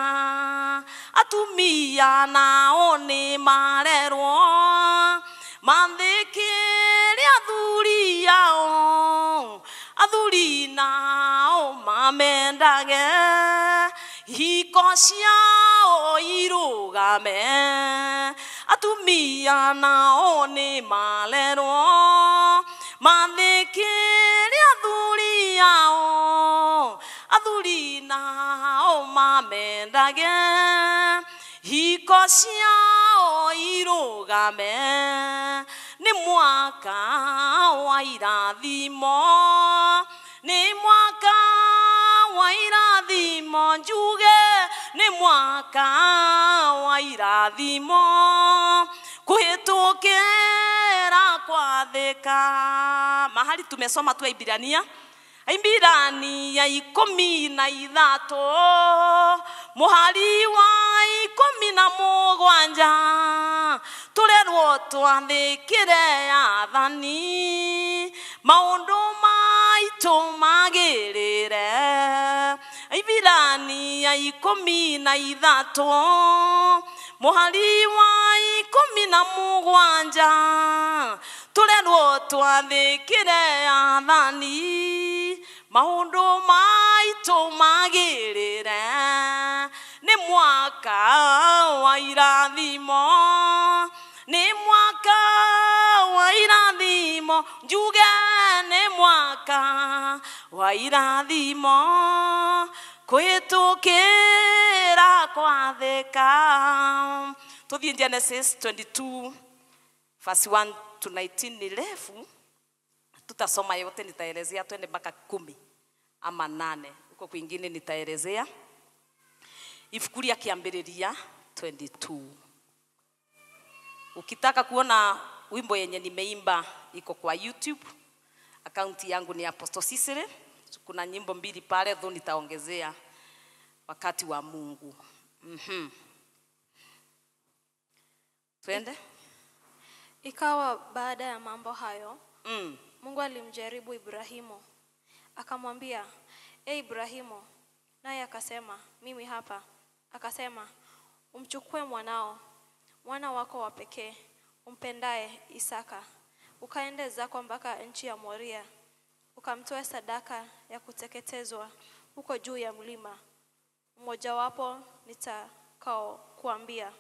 atumia nao nĩ marerwo mathĩkĩre athuri ao athuri nao mamendage hiko ciao irũgame atumia nao nĩ marerwo mathĩkĩre athuri ao na nao mamendage hiko ciao game nĩ mwaka wa irathimo nĩ mwaka wa irathimo njuge nĩ mwaka wa irathimo kwa theka mahali tumesoma tu ibirania aimbirani ya ikumi na ithatu muhari wa ikumi na mugwanja turerwo twathikire athani maundu maitu magirire aimbirani ya ikumi na ithatu muhari wa ikumi na mugwanja turerwo twathikire athani maundu maitu magirire ni mwaka wa irathimo ni mwaka wa irathimo njuge ni mwaka wa irathimo kwitukira kwathika tuthii genesis 22 verse 1 to 19 ni refu, tutasoma yote, nitaelezea twende mpaka kumi ama nane, huko kwingine nitaelezea. Ibuku rĩa kĩambĩrĩria 22 ukitaka kuona wimbo yenye nimeimba iko kwa YouTube. Akaunti yangu ni Apostle Sisere. Kuna nyimbo mbili pale, though nitaongezea wakati wa Mungu. mm -hmm. Twende. Ikawa baada ya mambo hayo mm. Mungu alimjaribu Ibrahimu akamwambia, e Ibrahimu, naye akasema, mimi hapa. Akasema, umchukue mwanao, mwana wako wa pekee umpendaye Isaka, ukaende zako mpaka nchi ya Moria, ukamtoe sadaka ya kuteketezwa huko juu ya mlima mmojawapo nitakao kuambia.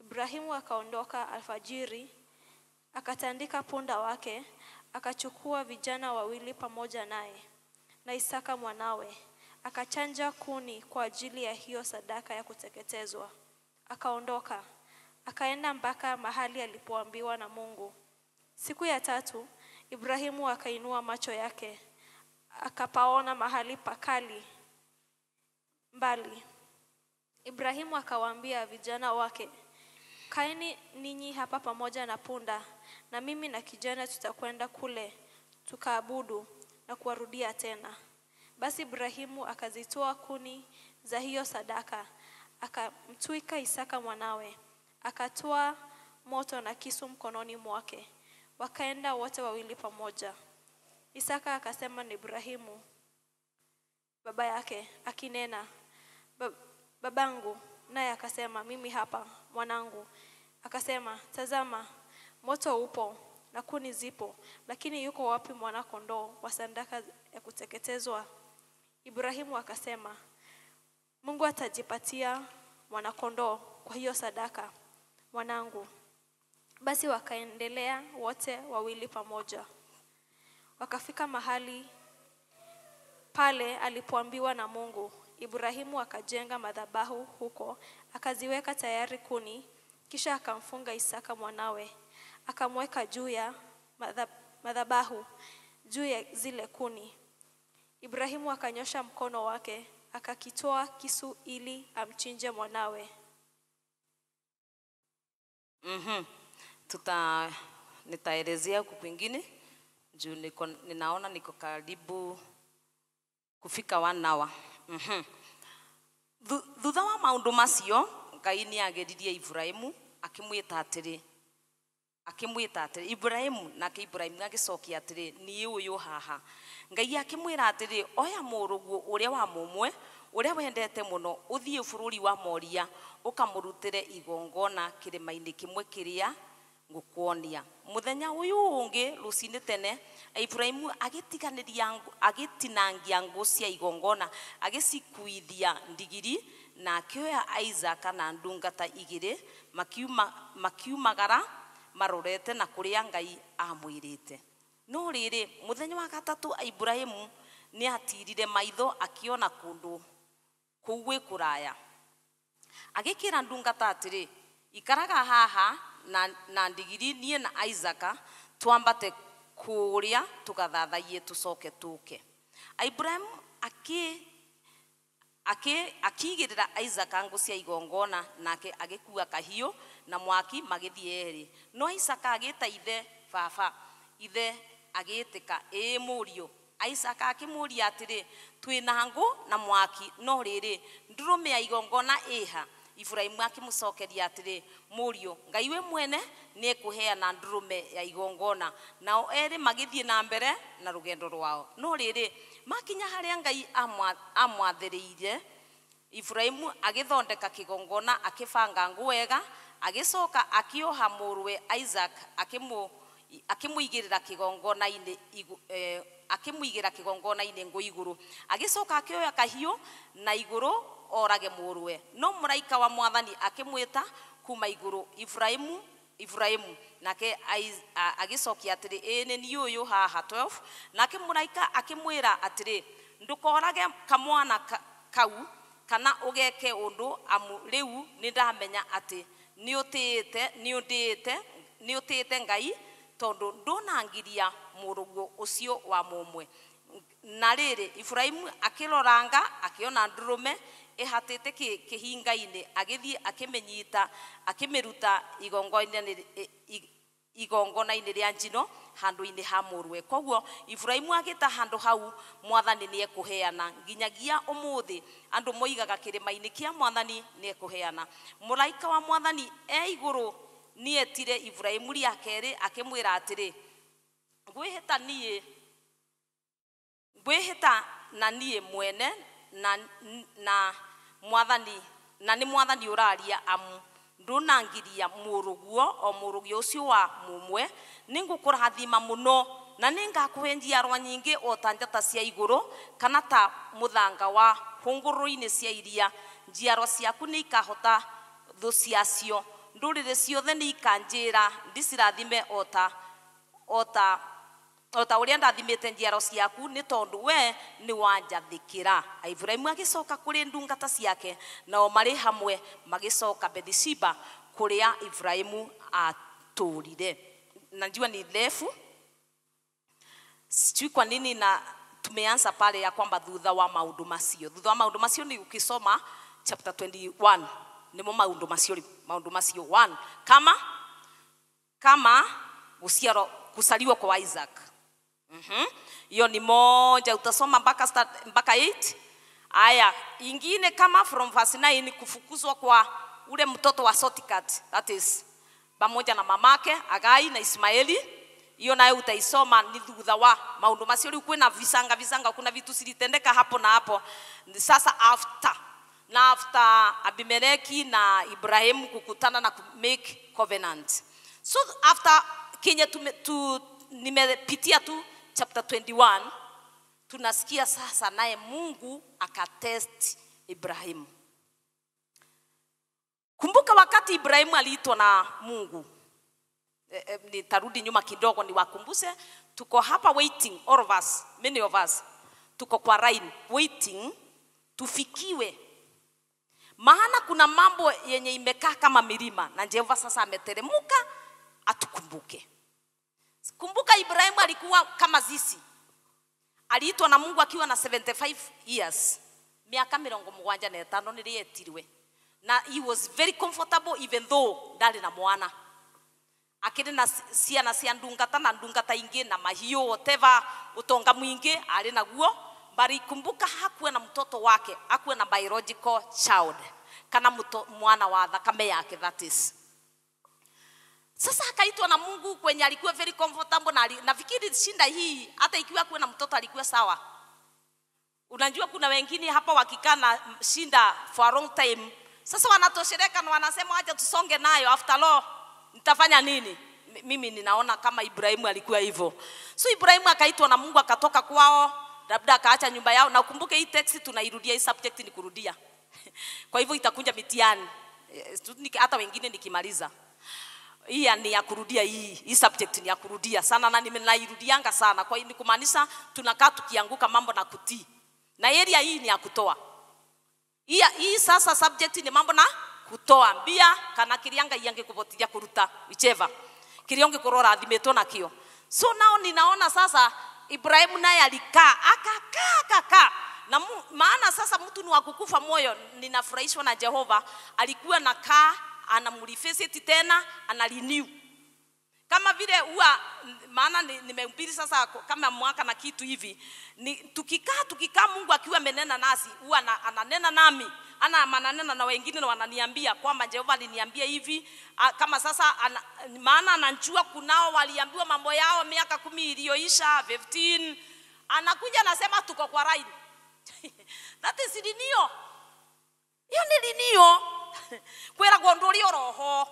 Ibrahimu akaondoka alfajiri Akatandika punda wake, akachukua vijana wawili pamoja naye na Isaka mwanawe, akachanja kuni kwa ajili ya hiyo sadaka ya kuteketezwa. Akaondoka akaenda mpaka mahali alipoambiwa na Mungu. Siku ya tatu Ibrahimu akainua macho yake akapaona mahali pakali mbali. Ibrahimu akawaambia vijana wake, Kaeni ninyi hapa pamoja na punda, na mimi na kijana tutakwenda kule tukaabudu na kuwarudia tena. Basi Ibrahimu akazitoa kuni za hiyo sadaka, akamtwika Isaka mwanawe, akatoa moto na kisu mkononi mwake. Wakaenda wote wawili pamoja. Isaka akasema na Ibrahimu baba yake akinena, babangu, naye akasema mimi hapa mwanangu. Akasema, tazama, moto upo na kuni zipo, lakini yuko wapi mwana-kondoo wa sadaka ya kuteketezwa? Ibrahimu akasema, Mungu atajipatia mwana-kondoo kwa hiyo sadaka, mwanangu. Basi wakaendelea wote wawili pamoja. Wakafika mahali pale alipoambiwa na Mungu. Ibrahimu akajenga madhabahu huko, akaziweka tayari kuni, kisha akamfunga Isaka mwanawe, akamweka juu ya madhabahu, juu ya zile kuni. Ibrahimu akanyosha mkono wake, akakitoa kisu ili amchinje mwanawe. Mm-hmm. Tuta nitaelezea huku kwingine juu niko, ninaona niko karibu kufika one hour. Mhm. thutha wa maundu macio ngai ni ageririe ibrahimu akimwita atiri akimwita atiri ibrahimu nake ibrahimu agicokia atiri ni uyu haha ngai akimwira atiri oya muruguo uria wa mumwe uria wendete muno uthie bururi wa moria ukamurutire igongona kirimaini kimwe kiria gå konia må thenya å yå å ngä rå ci nä tene ibrahm aagä tinangia ngå cia igongona agä cikuithia ndigiri na akä oya iaka na ndungata igä rä makiumagara marorete na kå rä a ngai amwä rä te no rä rä må thenya wa gatatå ibrahämu nä atirire maitho akä ona kå ndå kå u gwä kå raya agä kä ra ndungata atä rä ikaraga haha na ndigiri niä na aisaaca twambate kå rä a tå gathathagie tå coke tå ke ibrahm akägä rä ra iaaka ngå cia igongona nake agä kua kahiå na mwaki magä thiäerä no aisaka agä taithe baba ithe agä tä ka ää må riå aiaca akä må ria atä rä twä na ngå na mwaki no rä rä ndå rå mä a igongona ä ha Iburaimu akimucokeria atĩrĩ mũriũ Ngai we mwene nĩ ekũheana ndũrũme ya igongona nao erĩ magithie na mbere na rugendo rwao no riri makinya harĩa Ngai amwathĩrĩire Iburaimu agithondeka kigongona akĩbanga ngwega agĩcoka akĩoha mũrũwe Isaac akĩmũigĩrĩra kĩgongona-inĩ e, akĩmũigĩra kĩgongona-inĩ ngũ igũrũ agĩcoka akĩoya kahio na iguru orage murwe no muraika wa mwathani akimwita kuma iguru ifraimu ifraimu nake agĩcokia atĩrĩ ĩĩ ni niĩ ũyũ haha 12 nake muraika akimwira atĩrĩ ndukorage kamwana kau kana ugeke undu amu rĩu nĩ ndamenya atĩ nĩ ũtĩĩte nĩ ũndĩĩte nĩ ũtĩĩte ngai tondũ ndũnangiria murugo ucio wa mumwe na rĩrĩ iburahĩmu akĩroranga akĩona ndũrũme ihatite kihinga ine agithii akimenyita akimeruta igongona-ini ria njino handå-inä ha må koguo iburaimu agä ta handå hau mwathani nä ekåheana nginyagia å må thä andå moigaga kä rä ma-inä kä mwathani nä ekuheana må wa mwathani e igå rå nä etire iburaimu rä akerä akä mwä ra atä rä ta ngwä hä ta na niä mwene na na mwathani na nä mwathani å raria amu ndunangiria muruguo o murugi ucio wa mumwe ningukurathima muno na ningakuhenjia rwa nyingi o ta njata cia iguru kana ta muthanga wa hunguru-ini cia iria njiarwa ciaku nä ikahota thå ciacio ndå rä rä ciothe nä ikanjä ra ndicirathime ota ota ota ta uria ndathimite njiaro ciaku ni tondu we ni wanjathikira ibrahimu agicoka kuri ndungata ciake nao mari hamwe magicoka bethishiba kuria ibrahimu aturire na njua ni refu sijui kwa nini na tumeanza pale ya kwamba thutha wa maundu macio thutha wa maundu macio ni ukisoma chapter 21 nimo maundu macio maundu macio 1 kama kama guciarwo kusaliwa kwa Isaac Mhm. hiyo mm -hmm. ni moja utasoma mpaka start, mpaka 8 aya ingine kama from verse 9 kufukuzwa kwa ule mtoto wa Sotikat that is pamoja na mamake Agai na Ismaeli hiyo nayo utaisoma ni thutha wa maundu masio ulikuwa na visanga visanga kuna vitu silitendeka hapo na hapo sasa after na after Abimeleki na Ibrahimu kukutana na make covenant so after kenye tu, tu nimepitia tu chapter 21 tunasikia sasa naye Mungu akatest Ibrahimu. Kumbuka wakati Ibrahimu aliitwa na Mungu. E, e, nitarudi nyuma kidogo niwakumbushe, tuko hapa waiting, all of us, many of us tuko kwa line waiting tufikiwe, maana kuna mambo yenye imekaa kama milima na Jehova sasa ameteremuka atukumbuke. Kumbuka Ibrahimu alikuwa kama zisi, aliitwa na Mungu akiwa na 75 years, miaka mirongo mugwanja na tano niria na he was very comfortable even though ndari na mwana akiri na ciana cia ndungata na ndungata ingi na mahiu oteva utonga mwingi ari naguo bari kumbuka hakuwa na mtoto wake akuwe na biological child kana mwana wa thakame yake that is sasa akaitwa na Mungu kwenye alikuwa very comfortable na nafikiri shinda hii hata ikiwa kuwe na mtoto alikuwa sawa. Unajua kuna wengine hapa wakikaa na shinda for a long time. Sasa wanatoshereka na wanasema acha tusonge nayo after all nitafanya nini? Mimi ninaona kama Ibrahimu alikuwa hivyo. So Ibrahimu akaitwa na Mungu akatoka kwao, labda akaacha nyumba yao na ukumbuke hii text tunairudia hii subject ni kurudia. Kwa hivyo itakunja mitiani. Eh, hata wengine nikimaliza hii ni ya kurudia hii hii subject ni ya kurudia sana na nimenairudianga sana kwa hiyo ni kumaanisha tunakaa tukianguka mambo na kutii na area hii ni ya kutoa hii, hii sasa subject ni mambo na kutoa mbia kana kirianga iyange kubotiria kuruta whichever kirionge kurora ungikorwo na kio so nao ninaona sasa Ibrahimu naye alikaa akakaa akakaa na mu, maana sasa mtu ni wakukufa moyo ninafurahishwa na Jehova alikuwa nakaa anamrevisit tena anarenew kama vile huwa maana nimehubiri ni sasa kama mwaka na kitu hivi ni, tukikaa tukikaa mungu akiwa amenena nasi huwa na, ananena nami ana mananena na wengine na wananiambia kwamba jehova aliniambia hivi a, kama sasa ana, maana anajua kunao waliambiwa mambo yao miaka kumi iliyoisha 15 anakuja anasema tuko kwa raini that is linio hiyo ni linio kwiragwo nduri oroho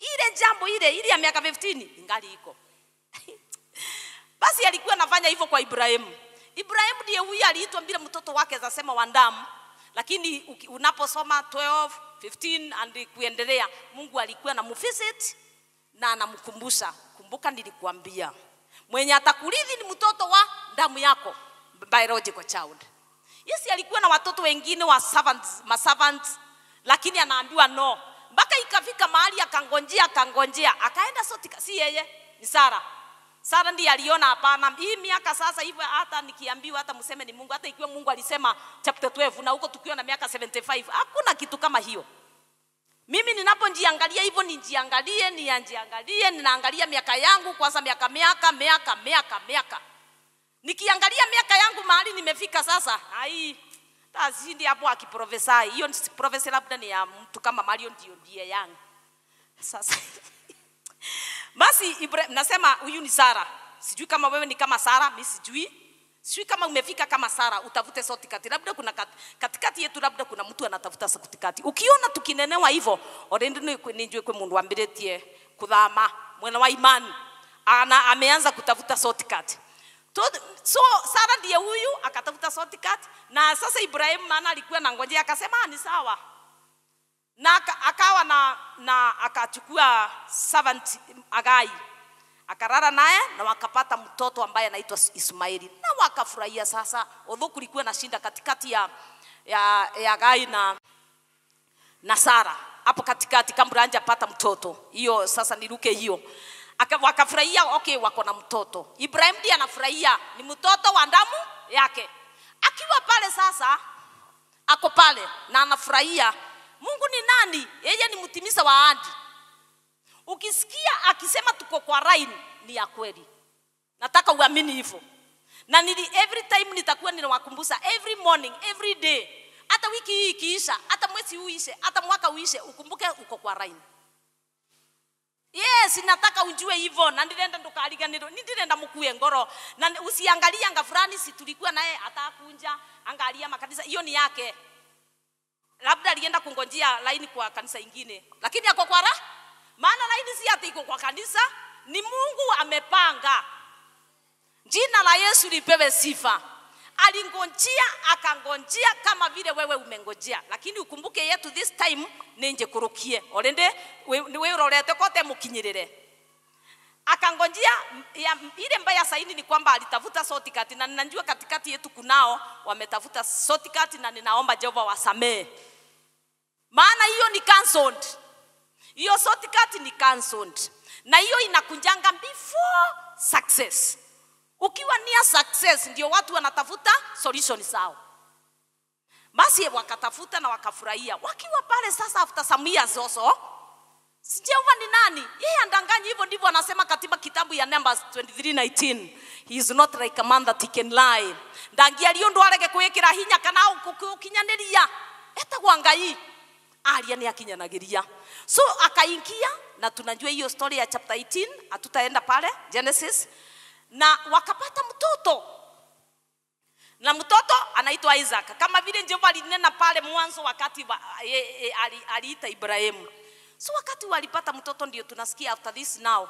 ile jambo ile ile ya miaka 15 ingali iko basi alikuwa anafanya hivyo kwa Ibrahim Ibrahim ndiye huyu aliitwa bila mtoto wake zasema wa damu, lakini unaposoma 12 15 and kuendelea, Mungu alikuwa anamvisit na anamkumbusha, kumbuka nilikwambia mwenye atakurithi ni mtoto wa damu yako, biological child. Yesu alikuwa na watoto wengine wa servants, ma servants lakini anaambiwa no mpaka ikafika mahali akangonjea akangonjea akaenda sotika si yeye ni sara sara ndiye aliona hapana hii miaka sasa hivyo hata nikiambiwa hata mseme ni mungu hata ikiwa mungu alisema chapter 12 na huko tukiwa na miaka 75 hakuna kitu kama hiyo mimi ninaponjiangalia hivyo nijiangalie nianjiangalie ninaangalia miaka yangu kwanza miaka miaka miaka miaka miaka nikiangalia miaka yangu mahali nimefika sasa hai azindi hapo akiprofesai. Hiyo profesa labda ni ya mtu kama Marion Diondie yang Sasa basi Ibrahim, nasema huyu ni Sara. Sijui kama wewe ni kama Sara, mimi sijui. Sijui kama umefika kama Sara, utafute sauti kati. Labda kuna kat, katikati yetu, labda kuna mtu anatafuta sauti kati. Ukiona tukinenewa hivyo, orende nijue kwa mundu ambiritie kudhama mwena wa imani ana ameanza kutafuta sauti kati Todo, so Sara ndiye huyu akatafuta shortcut, na sasa Ibrahim maana alikuwa na ngojea, akasema ah, ni sawa, na akawa na, na akachukua servant Agai akarara naye na wakapata mtoto ambaye anaitwa Ismaili na wakafurahia. Sasa odho kulikuwa na shinda katikati ya, ya, ya Agai na, na Sara hapo katikati, kamburanja pata mtoto. Hiyo sasa niruke hiyo wakafurahia okay wako na mtoto ibrahim ndiye anafurahia ni mtoto wa damu yake akiwa pale sasa ako pale na anafurahia mungu ni nani yeye ni mtimiza wa ahadi ukisikia akisema tuko kwa raini ni ya kweli nataka uamini hivyo na nili every time nitakuwa ninawakumbusha every morning every day hata wiki hii ikiisha hata mwezi uishe hata mwaka uishe ukumbuke uko kwa raini yes nataka ujue hivyo na ndirenda ndukariganirwo ni ndirenda mukue ngoro na usiangalia anga fulani si tulikuwa naye atakunja angalia makanisa hiyo ni yake labda alienda kungonjia laini kwa kanisa ingine lakini ako kwa raha maana laini si ati kwa kanisa ni mungu amepanga jina la yesu lipewe sifa alingonjia akangonjia kama vile wewe umengojia lakini ukumbuke yetu this time ni njikurukie orende urorete kote mukinyirire akangonjia ile mbaya saini ni kwamba alitafuta shortcut na ninajua katikati yetu kunao wametafuta shortcut na ninaomba Jehova wasamee maana hiyo ni cancelled hiyo shortcut ni cancelled na hiyo inakunjanga before success ukiwa near success ndio watu wanatafuta solution zao basi wakatafuta na wakafurahia wakiwa pale sasa after some years also Jehova ni nani? Yeye andanganyi, hivyo ndivyo anasema katiba kitabu ya Numbers 23:19. He is not like a man that he can lie. Ndangiario ndo arege kwikira hinya kana ukinyaniria. Etagwa ngai. Aria ni akinyanagiria. So akaingia na tunajua hiyo story ya chapter 18, atutaenda pale Genesis na wakapata mtoto na mtoto anaitwa Isaac, kama vile Jehova alinena pale mwanzo wakati wa, e, e, aliita Ibrahimu. So wakati walipata mtoto, ndio tunasikia after this now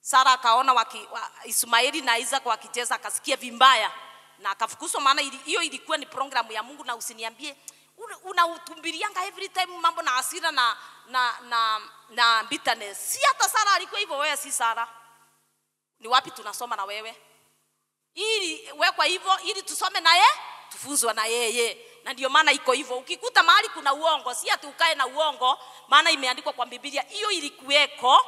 Sara akaona waki, wa, Ismaeli na Isaac wakicheza, akasikia vimbaya na akafukuzwa, maana hiyo ilikuwa ni programu ya Mungu, na usiniambie unautumbirianga every time mambo na asira na, na, na, na bitterness. Si hata Sara alikuwa hivyo, wewe si Sara ni wapi tunasoma na wewe ili wekwa hivyo ili tusome naye tufunzwe na yeye na ndio maana iko hivyo ukikuta mahali kuna uongo si ati ukae na uongo maana imeandikwa kwa bibilia hiyo ilikuweko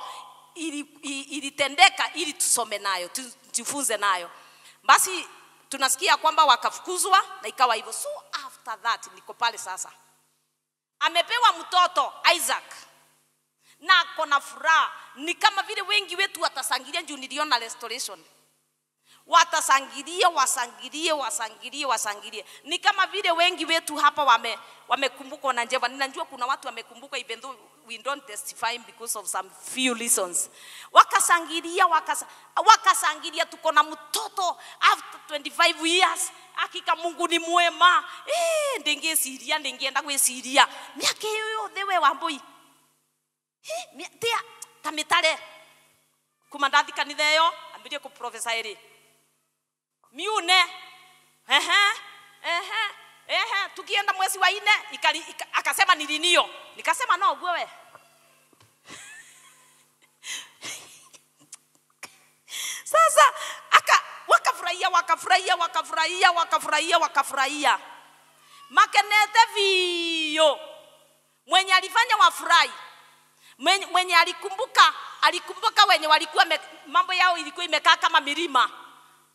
ilitendeka ili, ili tusome nayo tujifunze nayo basi tunasikia kwamba wakafukuzwa na ikawa hivyo so after that niko pale sasa amepewa mtoto isaac na kona furaha. Ni kama vile wengi wetu watasangilia juu niliona restoration, watasangilia wasangilie wasangilie wasangilie. Ni kama vile wengi wetu hapa wame wamekumbukwa na njeva Ninajua kuna watu wamekumbuka even though we don't testify because of some few reasons. Wakasangilia wakasangilia waka tuko na mtoto after 25 years akika Mungu ni mwema. Eh, ee, ndingesiria ndingeenda gwiciria miaka hiyo yothe we wambui tia ta mitare kuma ndathikanirie yo ambirie ku professor iri miune ehe ehe ehe tukienda mwezi wa ine ikali, ika, akasema nilinio nikasema no guo we sasa aka wakafurahia wakafurahia wakafurahia wakafurahia wakafurahia makenete viyo mwenye alifanya wafurahi mwenye, mwenye alikumbuka alikumbuka wenye walikuwa me, mambo yao ilikuwa imekaa kama milima,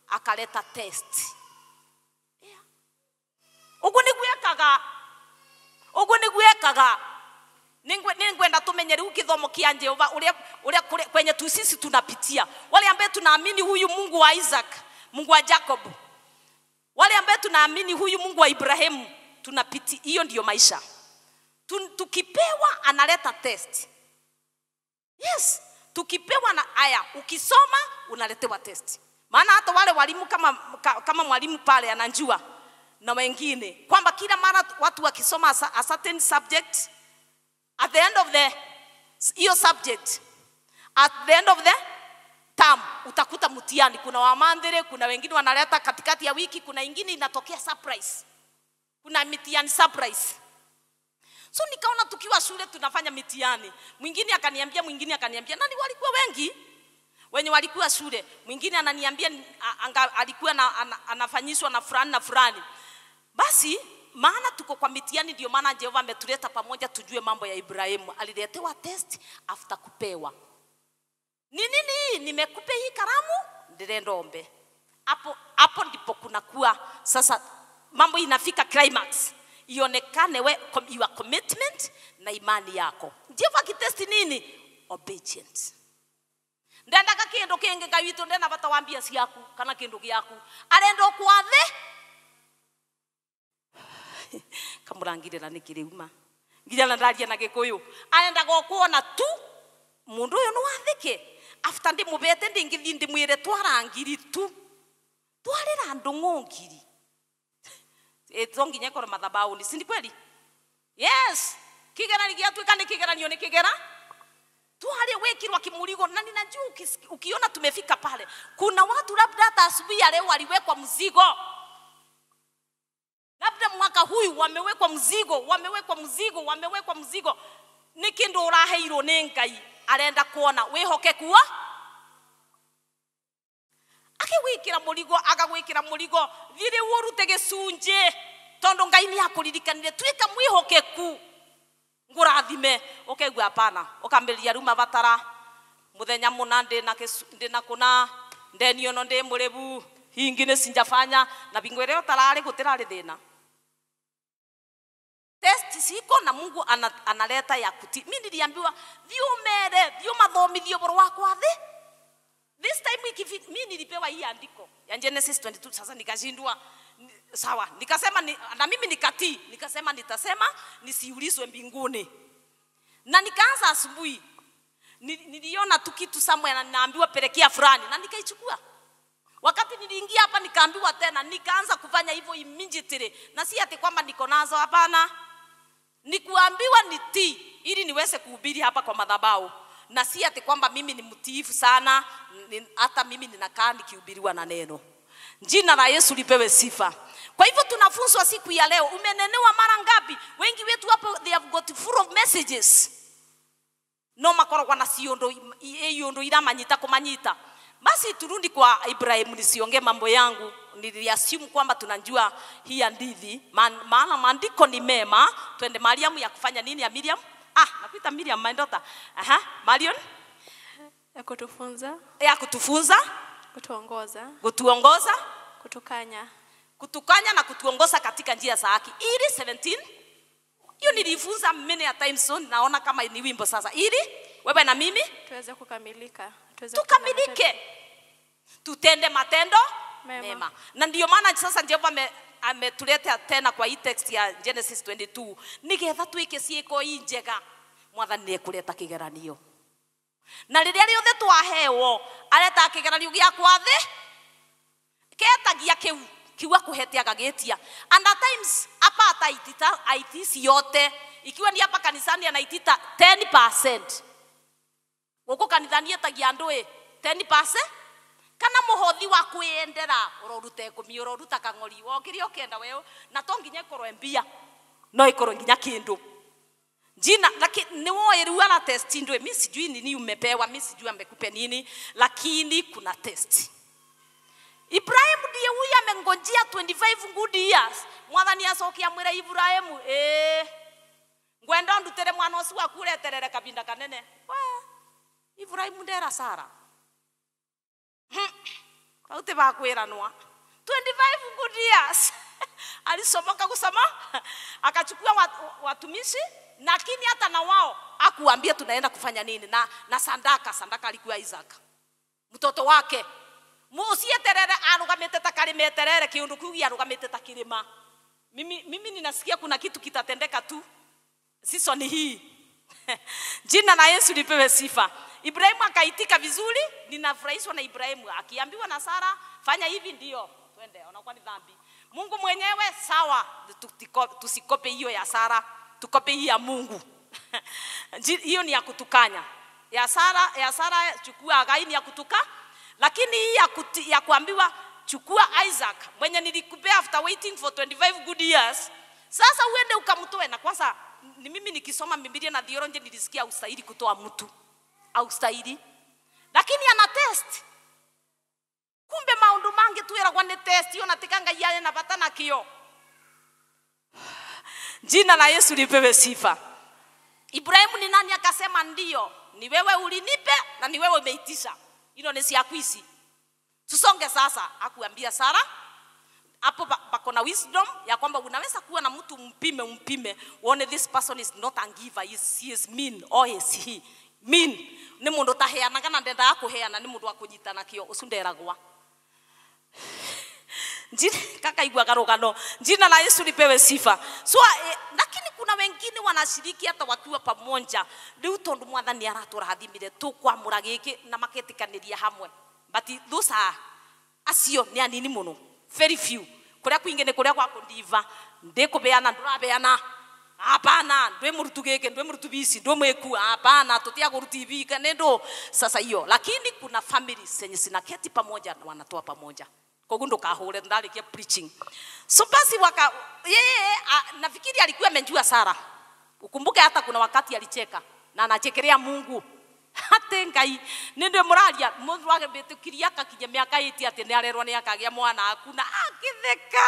akaleta test yeah. ugu niguekaga ugu niguekaga ningwenda tumenye rĩu gĩthomo kĩa Jehova ũrĩa ũrĩa kwenye tu sisi tunapitia, wale ambaye tunaamini huyu Mungu wa Isaac, Mungu wa Jacob, wale ambaye tunaamini huyu Mungu wa Ibrahimu tunapiti. Hiyo ndiyo maisha. tukipewa analeta test yes tukipewa na aya ukisoma unaletewa test maana hata wale walimu kama, kama mwalimu pale anajua na wengine kwamba kila mara watu wakisoma a, a certain subject at the end of the hiyo subject at the end of the term utakuta mtihani kuna wamandhere kuna wengine wanaleta katikati ya wiki kuna ingine inatokea surprise kuna mitihani surprise so nikaona tukiwa shule tunafanya mitiani mwingine akaniambia mwingine akaniambia nani walikuwa wengi wenye walikuwa shule mwingine ananiambia alikuwa na, an, anafanyishwa na fulani na fulani basi maana tuko kwa mitiani ndio maana jehova ametuleta pamoja tujue mambo ya ibrahimu aliletewa test after kupewa ni nini hii nimekupe hii karamu ndirendombe hapo hapo ndipo kunakuwa sasa mambo inafika climax ionekane we, your commitment na imani yako jehova akitesti nini obedient ndendaga kindu kingi ngai witu ndena bata wa mbia ciaku kana kindu giaku arenda kwa thi kamurangirira nikiriuma riu ma nginya na ndaria na gikuyu arenda gokuona tu mundu uyu ni wathike after ndimubete ndingithii ndimwire twarangiri tu twarira andu ng'ungiri ithonginyekoro eh, mathabauni si ndi kweli yes kigerani giatuika ni kigeranio ni kigera tu haria wekirwa kimurigo na ninajua ukiona tumefika pale kuna watu labda hata asubuhi ya leo waliwekwa mzigo labda mwaka huyu wamewekwa mzigo wamewekwa mzigo wamewekwa mzigo ni kindu uraheirwo ni ngai arenda kuona wihoke kuo agigwikira murigo agagwikira murigo thiri urute gicunji tondu ngai ni akuririkanire twika mwihokeku ngurathime ukaigua apana ukambiriria riu mabatara muthenya muna ndina kuna ndenio no ndi muribu hingi ni sinjafanya na bingo iria utarari gutirari thina test siko na mungu analeta ana yakuti mi ndiriambiwa thiumere thiumathomithio boro wakwa thi This time wiki mimi nilipewa hii andiko ya Genesis 22 sasa nikashindwa sawa, nikasema ni, na mimi nikatii, nikasema nitasema nisiulizwe mbinguni. Na nikaanza asubuhi niliona tu kitu samwe na pelekea fulani na nikaichukua. Wakati niliingia hapa nikaambiwa tena, nikaanza kufanya hivyo immediately, na si ati kwamba niko nazo, hapana, nikuambiwa nitii ili niweze kuhubiri hapa kwa madhabahu na si ati kwamba mimi ni mtiifu sana, hata mimi ninakaa nikihubiriwa na neno. Jina la Yesu lipewe sifa. Kwa hivyo tunafunzwa siku ya leo, umenenewa mara ngapi? Wengi wetu hapo they have got full of messages no makoragwa na ciondo iondo iramanyita kumanyita. Basi turundi kwa Ibrahimu, nisionge mambo yangu. Niliasimu kwamba tunajua hii hadithi, maana maandiko ni mema. Twende Mariamu ya kufanya nini ya Miriam? Ah, nakuita Miriam my daughter. Aha, Marion. Ya kutufunza. Ya kutufunza. Kutuongoza. Kutuongoza. Kutukanya. Kutukanya na kutuongoza katika njia za haki. Ili 17 hiyo nilifunza many a times so naona kama ni wimbo sasa. Ili wewe na mimi tuweze kukamilika. Tuweze tukamilike. Tutende matendo mema. mema. Na ndio maana sasa Jehova ametuleta tena kwa hii text ya Genesis 22 nigetha twike ciiko i njega mwathani nä ekureta kä geranio na rä rä a rä othe twahewo aretaga kä geranio gäakwa thä ketagia kä u kiuga kå hetiaga gä tia apata aiti ciothe ikiwa ni hapa kanisani itita 10 gå kå kanithani etagia andå ä 10 kana muhothi wa kwiyendera urorute ngumi uroruta kang'ori wokire ukienda weyo na to nginya ikorwe mbia no ikorwe nginya kindu jina lakini ni niwoye riu ala test ndwe mi sijui nini umepewa mi sijui amekupe nini lakini kuna test Ibrahim ndiye huyu amengonjia 25 good years mwathani acokia mwira Ibrahim eh ngwenda ndutere mwana ucio wakureterere kabinda kanene wa Ibrahim ndera Sara kau te bakwiranwa 25 good years alisomoka kusoma akachukua wat, watumishi lakini hata na wao akuambia tunaenda kufanya nini na, na sandaka sandaka alikuwa Isaac mtoto wake musieterere arugamite ta karimeterere kiundu kiu arugamite ta kirima mimi, mimi ninasikia kuna kitu kitatendeka tu sisoni hii jina la yesu lipewe sifa Ibrahimu akaitika vizuri, ninafurahishwa na Ibrahimu. Akiambiwa na Sara, fanya hivi, ndio twende, unakuwa ni dhambi. Mungu mwenyewe sawa, tusikope hiyo ya Sara, tukope hii ya Mungu. hiyo ni ya kutukanya ya Sara, ya Sara chukua Hagai ni ya kutuka, lakini hii ya, kuti, ya kuambiwa chukua Isaac mwenye nilikupea after waiting for 25 good years. Sasa uende ukamtoe, na kwanza ni mimi nikisoma Biblia na theology nilisikia ustahili kutoa mtu austahiri lakini ana test kumbe maundu mangi tu twiragwa ni test yo natika ngai ari na patana kio jina la yesu lipewe sifa ibrahimu ni nani akasema ndio ni wewe ulinipe na ni wewe umeitisha hilo ni si akwisi tusonge sasa akuambia sara hapo bako na wisdom ya kwamba unaweza kuwa na mtu mpime mpime uone this person is not a giver he is, he is mean or is he min ni mundu ndå taheanaga na ndendaga kå heana nä må ndå akå kio å cunderagwa kakaiguaga rugano jina la yesu lipewe sifa so eh, lakini eh, kuna wengine wanashiriki hata wakiwa pamoja ndio tondu mwathani tu kwa muragiki na maketikaniria hamwe but those are asio ni anini muno very few kuria kwingi ni kuria gwakundiva ndikubeana ndurabeana apana ndwe murutu geke ndwe murutu bisi ndwe mweku hapana tutia kuruti ivika nendo sasa hiyo lakini kuna family zenye zinaketi pamoja na wanatoa pamoja kogu ndukahure ndarikia preaching so basi waka yeye nafikiri alikuwa amejua Sara ukumbuke hata kuna wakati alicheka na anachekelea Mungu atä ngai nä ndä må raria må thå ambä tå kirie akakinya mä aka ä ti atä nä arerwo nä akagä a mwana aku na agä thä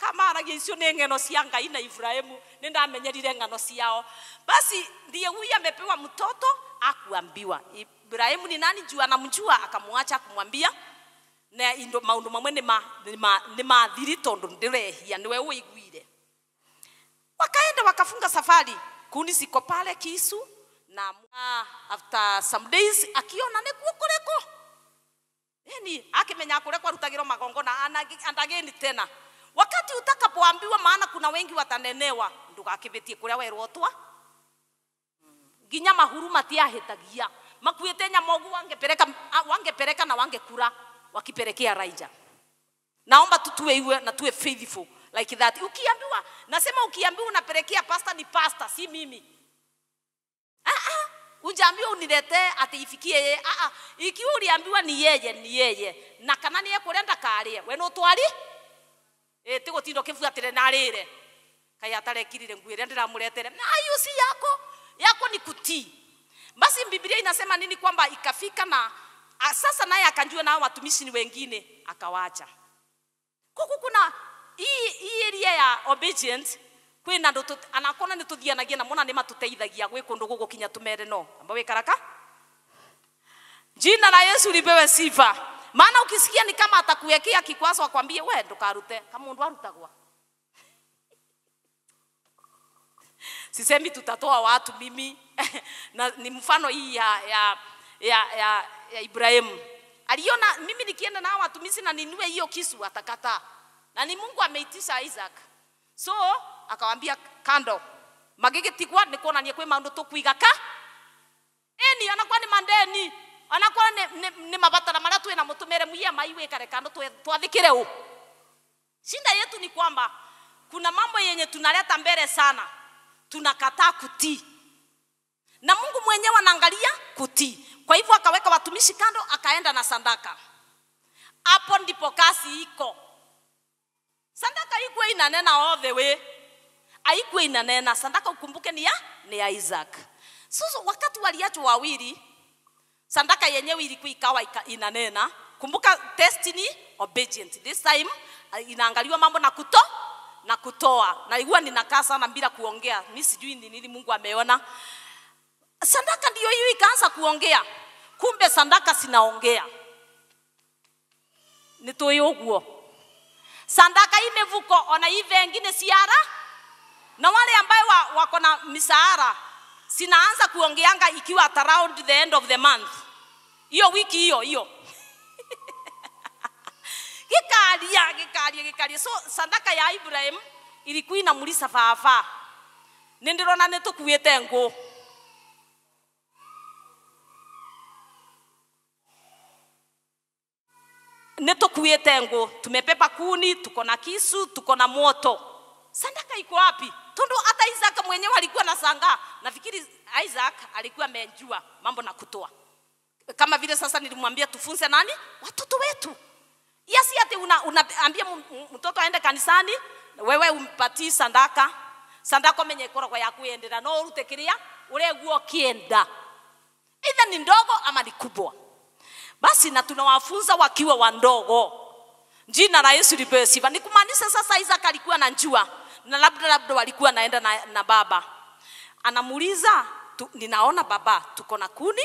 kamaragia icio nä ng'eno cia ngai na ibrahimu nä ndamenyerire ng'ano ciao basi ndiye wa amepewa mtoto akuambiwa ibrahimu ni nani na juu anamjua akamwacha kumwambia na indo maundu mamwe ni ma ni mathiri tondu ndirehia niwe uiguire wakaenda wakafunga safari kuni ziko pale kisu na uh, after some days akiona nä kuo kå rä kå ni akimenya kå rä kwarutagä magongona and again tena wakati utakapoambiwa maana kuna wengi watanenewa ndugakivĩtie kũrĩa werwo twa hmm. nginya mahuru matiahĩtagia makuĩte nyamogu wangepereka, pereka na kura wakiperekea raija naomba tutue iwe na tuwe faithful like that ukiambiwa nasema ukiambiwa unaperekea pasta ni pasta si mimi Ah, ah, ujaambiwa unilete ati ifikie yeye. Ah ah, ikiwa uliambiwa ni yeye ni yeye, na kana ni ekuria ndakarie we no twari eh tigo tindo kifuatire na rire kai atarekirire nguire muretere. na ayusi yako yako ni kuti. Basi Biblia inasema nini? Kwamba ikafika na sasa naye akanjua nao watumishi wengine akawacha. Kuku kuna hii hii area ya obedience kwä na andå anakona nä tå thianagia na mona nä matåteithagia gwä kå ndå gå gå kinya tå mere no amba wä karaka jina la yesu lipewe sifa maana ukisikia ni kama atakuwekea kikwaso akwambie we ndukarute kamundu arutagwa sisemi tutatoa watu mimi na ni mfano hii ya, ya, ya, ya, ya Ibrahim aliona mimi nikienda na watu mimi sina ninue hiyo kisu atakata na ni mungu ameitisha isaac so akawambia kando magigitigwa ni kuonania kwi maundu tukwigaga ini anakuwa ni mandeni anakuwa ni, ni, ni mabatara maria twina mutumire muia maiwikare kando twathikire u shinda yetu ni kwamba kuna mambo yenye tunaleta mbele sana tunakataa kutii na mungu mwenyewe anaangalia kutii kwa hivyo akaweka watumishi kando akaenda na sandaka hapo ndipo kasi iko sandaka ikuwe inanena all the way haikuwa inanena sadaka ukumbuke ni ya, ni ya Isaac. Sasa wakati waliacho wawili, sadaka yenyewe ilikuwa ikawa inanena. Kumbuka destiny obedient. This time uh, inaangaliwa mambo na kuto na kutoa. Na ilikuwa ninakaa sana bila kuongea. Mimi sijui ni nini Mungu ameona. Sadaka ndio hiyo ikaanza kuongea. Kumbe sadaka sinaongea. Nitoyoguo. guo. Sadaka imevuko ona hivi wengine siara na wale ambayo wa, wako na misahara sinaanza kuongeanga ikiwa at around the end of the month hiyo wiki hiyo hiyo gikaria gikaria gikaria so sadaka ya ibrahim ilikuwa inamulisa faafaa nindirona nitukuite nguu nitukuite nguu tumepepa kuni tuko na kisu tuko na moto Sadaka iko wapi? Tundu hata Isaka mwenyewe alikuwa na sanga Nafikiri Isaac alikuwa amejua mambo na kutoa. Kama vile sasa nilimwambia tufunze nani? Watoto wetu. Yasi ati unaambia una, mtoto aende kanisani, wewe umpatie sadaka. Sadaka menye korogo ya kuendera no urute kiria ule guo kienda. ida ni ndogo ama ni kubwa. Basi na tunawafunza wakiwa wandogo. Jina la Yesu lipewe sifa. Nikumaanisha sasa Isaac alikuwa na njua na labda labda walikuwa naenda na, na baba anamuuliza ninaona baba tuko na kuni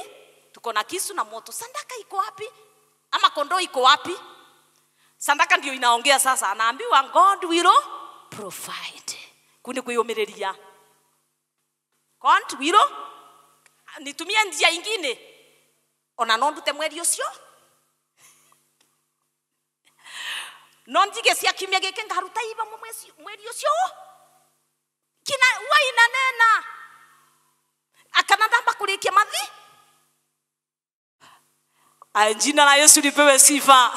tuko na kisu na moto sandaka iko wapi ama kondoo iko wapi sandaka ndio inaongea sasa anaambiwa god will provide kuni kuyomereria god will nitumie njia ingine ona nondute ndute mweri ucio no njige cia kiumia Jina la Yesu lipewe sifa.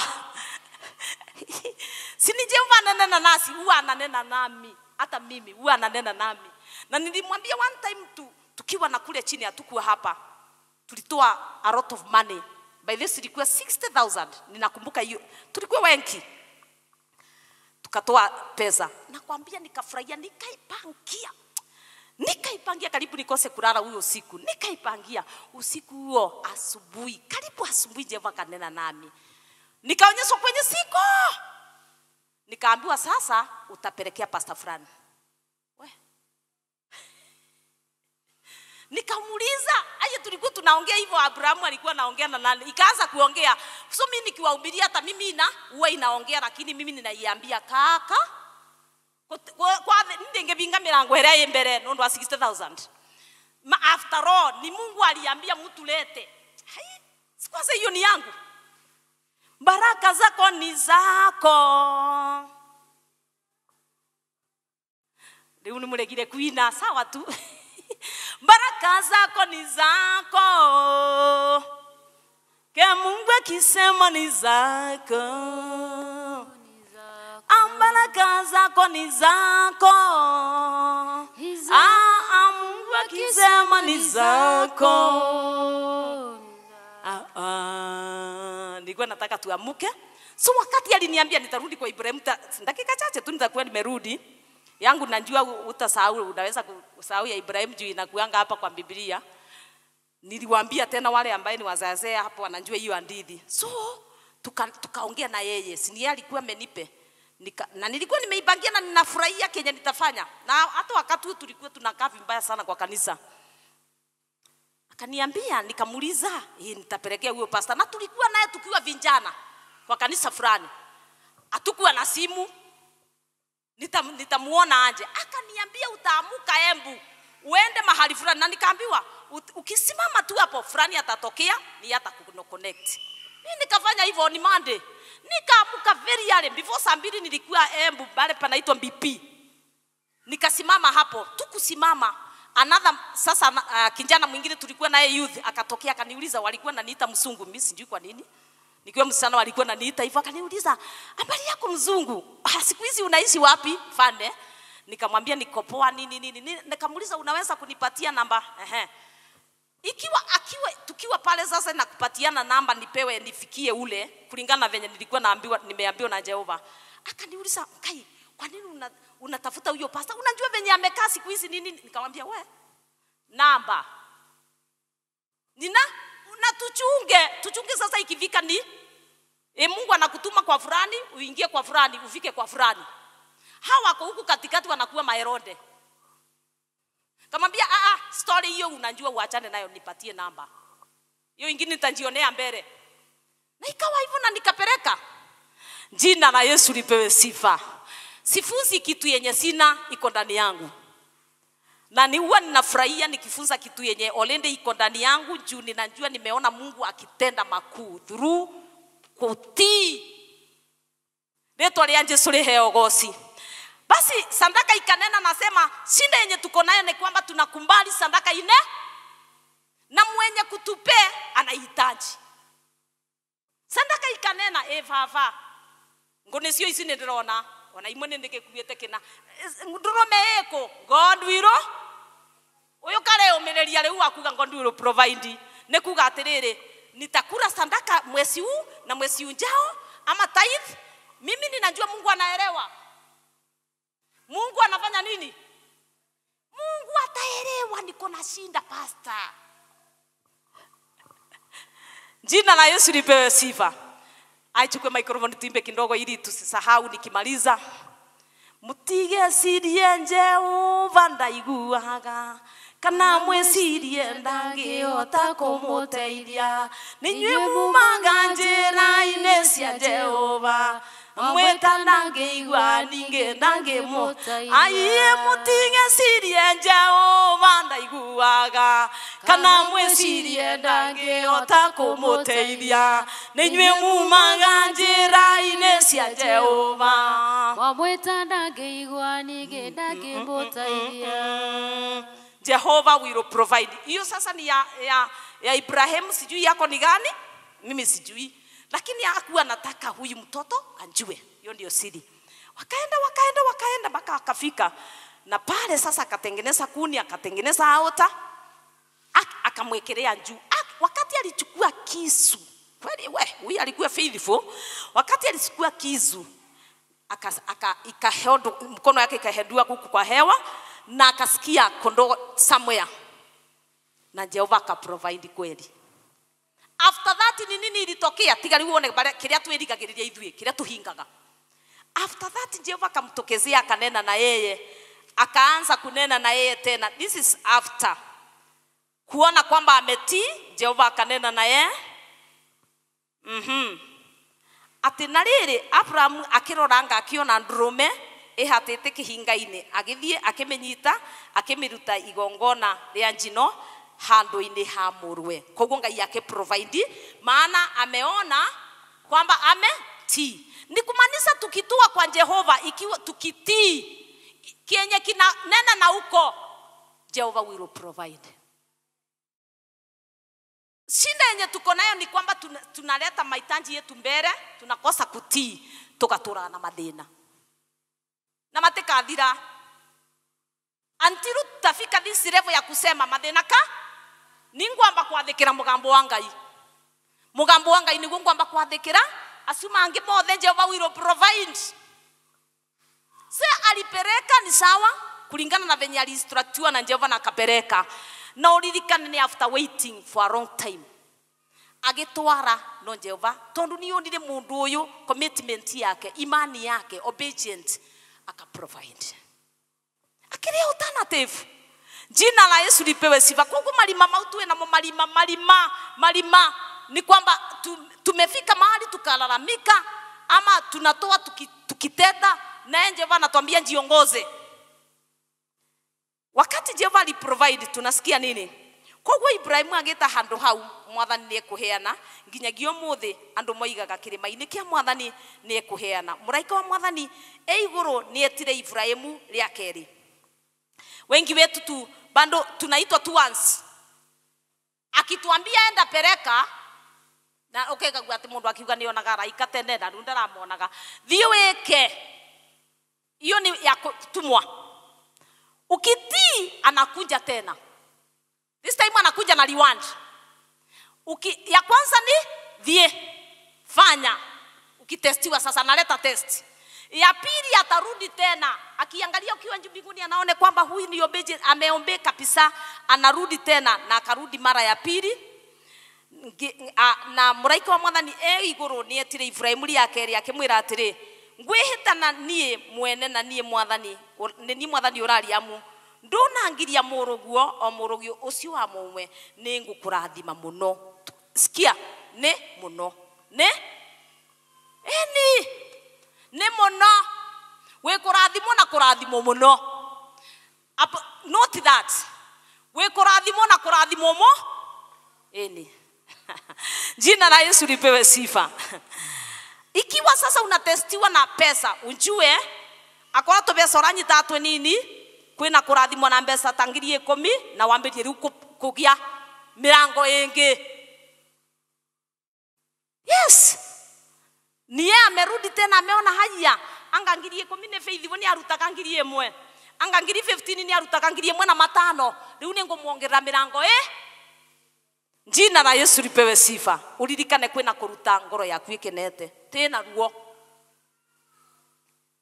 Sinije nije huwa ananena nasi, huwa ananena nami, hata mimi huwa ananena nami. Na nilimwambia one time tu, tukiwa na kule chini, hatukuwa hapa, tulitoa a lot of money by this ilikuwa 60,000 ninakumbuka hiyo, tulikuwa wengi tukatoa pesa, nakwambia, nikafurahia, nikaipangia nikaipangia karibu nikose kulala huyo usiku, nikaipangia usiku huo. Asubuhi karibu asubuhi, Jehova kanena nami, nikaonyeshwa kwenye siko, nikaambiwa sasa utapelekea pasta fulani. Nikamuuliza, aje, tulikuwa tunaongea hivyo, Abrahamu alikuwa anaongea na nani? Ikaanza kuongea, so mimi nikiwahubiria, hata mimi na huwa inaongea, lakini mimi ninaiambia kaka kwa ndingevinga milango heria imbere nundu wa 60000 ma after all ni mungu aliambia mtu lete kwanza hiyo ni yangu baraka zako ni zako riu ni muregire kuina sawa tu baraka zako ni zako ke mungu akisema ni zako Baraka zako ni zako, ah, ah, Mungu akisema ni zako. Ah, ah, nilikuwa nataka tuamuke. So wakati aliniambia nitarudi kwa Ibrahim, dakika chache tu nitakuwa nimerudi yangu, najua utasahau, unaweza kusahau ya Ibrahim juu inakuanga hapa kwa Biblia. Niliwaambia tena wale ambaye ni wazazee hapo wanajua hiyo andidi. so tukaongea tuka na yeye, si alikuwa amenipe Nika, na nilikuwa nimeipangia na ninafurahia kenye nitafanya, na hata wakati huo tulikuwa tunakaa vibaya sana kwa kanisa. Akaniambia, nikamuliza hii eh, nitapelekea huyo pasta, na tulikuwa naye tukiwa vinjana kwa kanisa fulani, hatukuwa na simu, nitamuona nita aje? Akaniambia utaamuka Embu uende mahali fulani, na nikaambiwa ukisimama tu hapo fulani atatokea, ni hata connect Mimi nikafanya hivyo ni Monday Nikaamuka very early, before saa mbili nilikuwa Embu eh, pale panaitwa BP. Nikasimama hapo, tukusimama another sasa uh, ah, kinjana mwingine tulikuwa naye youth akatokea akaniuliza, walikuwa naniita msungu, mimi sijui kwa nini nikiwa msichana walikuwa naniita hivyo. Akaniuliza, habari yako mzungu, ah, siku hizi unaishi wapi Fande? Nikamwambia nikopoa nini nini, nini. Nikamuuliza, unaweza kunipatia namba ehe ikiwa akiwa tukiwa pale sasa kupatiana namba nipewe nifikie ule kulingana na venye nilikuwa naambiwa nimeambiwa na Jehova akaniuliza kai kwa nini una, unatafuta huyo pasta unajua venye amekaa siku hizi nini nikamwambia we namba nina na tuchunge tuchunge sasa ikifika ni e Mungu anakutuma kwa fulani uingie kwa fulani ufike kwa fulani hawa wako huku katikati wanakuwa maerode Kamwambia ah ah, story hiyo unajua, uachane nayo, nipatie namba hiyo ingine nitajionea mbele. Na ikawa hivyo, na nikapeleka. Jina la Yesu lipewe sifa. Sifunzi kitu yenye sina iko ndani yangu, na ni huwa ninafurahia nikifunza kitu yenye olende iko ndani yangu, juu ninajua nimeona Mungu akitenda makuu through kutii. Ritwa ria Jesu riheo basi sandaka ikanena nasema shinda yenye tuko nayo ni kwamba tunakumbali sandaka ine na mwenye kutupe anahitaji sandaka ikanena evava eh, ngo nicio ici ni ndirona ona imwe ni kubiete kina eh, ndurume iko ngondwiro uyu kareyumiriria riu akuga ngondwiro provide ni kuga atiriri nitakura sandaka mwezi huu na mwezi ujao ama tithe mimi ninajua mungu anaelewa Mungu anafanya nini? Mungu ataelewa niko na shinda pasta. Jina la Yesu lipewe sifa. Aichukue microphone timbe kidogo ili tusisahau nikimaliza. Mutigecirie Jehova ndaiguaga kana mwicirie ndangihota kumuteithia ni nyue mumaga njĩra-inĩ cia Jehova mweta nange ninge nange mo aie mutinge cirie jehova ndaiguaga kana mwe mwicirie ndangihota kumuteithia ni inyue mumaga njira-ini cia jehova mwamwita ndangeigua ningi ndangimutaithia jehova will provide iyo sasa ni ya, ya, ya ibrahimu sijui yako ni gani mimi sijui lakini hakuwa anataka huyu mtoto anjue Hiyo ndio siri. Wakaenda wakaenda wakaenda mpaka wakafika na pale sasa akatengeneza kuni, akatengeneza aota, akamwekelea juu. Wakati alichukua kisu kweli, we huyu alikuwa faithful. Wakati alichukua kisu aka, aka ikahedu, mkono yake ikahedua huku kwa hewa na akasikia kondoo somewhere, na Jehova akaprovide kweli after that ni nini ilitokea tiga rä uone kä twä ria ithuä kä tuhingaga after that jehova akamtokezea akanena na yeye akaanza kunena na yeye tena this is after kuona kwamba ametii jehova akanena na yeye mhm ati atä na rä rä aburamu akä roranga akiona ndårå ĩhatĩte kĩhinga-inĩ agĩthiĩ akĩmĩnyita akĩmĩruta igongona rĩa njino handå-inä ha mårwe koguo ngai yake provide maana ameona kwamba ame ti ni kumaanisha tukitua kwa jehova ikiwa tukitii kienye nena na uko jehova will provide shinda yenye tuko nayo ni kwamba tunaleta mahitaji yetu mbele tunakosa kutii tukatura na mathĩna na matikathira until tutafika this level ya kusema mathĩna ka ningwamba kwathikira mugambo wa ngai mugambo wa ngai niguo ngwamba kwathikira acio mangi mothe jehova will provide se alipereka ni sawa kulingana na venye alistratiwa na jehova na kapereka na uririkane ni after waiting for a long time agitwara no jehova tondu ni yonire mundu uyu commitment yake imani yake obedient akaprovide akire alternative jina la yesu lipewe sifa Kwa kwa malima mau tuwe namo malima malima malima ni kwamba tumefika mahali tukalalamika ama tunatoa tuki, tukiteta naye jehova anatuambia njiongoze wakati jehova aliprovide tunasikia nini Kwa kwa ibrahimu ageta handu hau mwathani ni ekåheana nginyagia å må thä andå moigaga kä rä kia inä kä a mwathani nä ekåheana må wa mwathani e igå rå etire ibrahimu rä wengi wetu tu bado tunaitwa tu akituambia enda pereka na ukegagua okay, ati mundu akiuga onaga raika tene na riu ndaramonaga thii wike hiyo ni ya kutumwa ukiti anakuja tena this time anakuja na reward Uki, ya kwanza ni thie fanya ukitestiwa sasa naleta test ya pili atarudi tena akiangalia ukiwa mbinguni, anaone kwamba huyu ni obeje ameombea kabisa, anarudi tena na akarudi mara ya pili na muraika wa mwathani e iguru ni etire Ibrahimu ria keri akimwira atiri ngwihitana nie mwene na nie mwathani ni nie mwathani urariamu ndunangiria muruguo o murugio ucio wa mumwe ni ngukurathima muno sikia ne muno ne eni nä må no wä kå rathimwo na kå rathimwo må no note that wä kå rathimwo na kå rathimwo må ĩni jina la yesu lipewe sifa ikiwa sasa unatestiwa na pesa unjue akorwo tå mbeca å ranyita atwe nini kwä na kå rathimwo na mbeca ta ngiri ä kå na wambä rie rä u kå gä a mä rango ä ngä yes ni yeye amerudi tena ameona haya anga ngiri ikumi ni faith ni arutaga ngiri imwe anga ngiri 15 ni arutaga ngiri imwe na matano riu ni ngumwongerera mirango e jina la yesu lipewe sifa uririkane kwina kuruta ngoro yaku ikenete tena ruo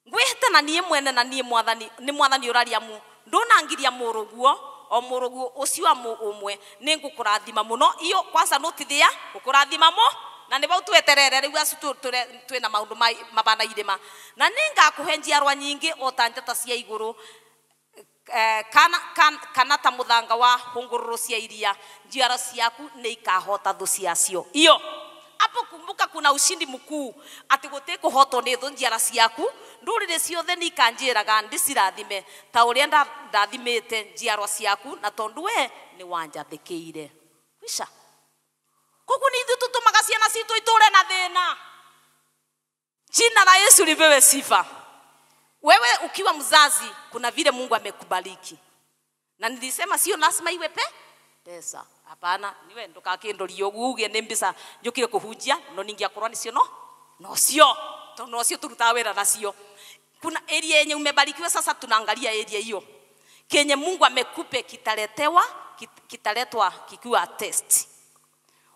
ngwite na niä mwene na niä mwathani ni mwathani å raria mu ndånangiria må rå guo o må rå guo å cio amå å mwe nä ngå kå rathima no iyo kwanza nå tithä a gå kå rathima na nä bau tweterere rä u acu twä na maå ndå mabana irä na nä he njiarwa nyingä o ta njata cia igå rå eh, kana, kana, kana ta må thanga wa hå cia iria njiara ciaku nä ikahota thå ciacio iyo hapo kumbuka kuna ushindi mkuu ati ko hoto ni thu njiara ciaku nduriri ciothe ni ikanjiraga ndicirathime ta uria ndathimite njiarwa ciaku na tondu we ni wanjathikiire wisha koguo nä ithuä tå tå maga ciana citå itå re na thä na jina la yesu lipewe sifa wewe ukiwa mzazi kuna vile mungu amekubariki na nilisema sio lazima iwe pe pesa hapana niwe ndukakindori uguo ugie ni mbisa njukire kuhunjia no ni nicio no no nocio to nocio turutaga na nacio kuna area yenye umebarikiwa sasa tunaangalia area hiyo kenye mungu amekupe kitaletewa kitaletwa kikiwa testi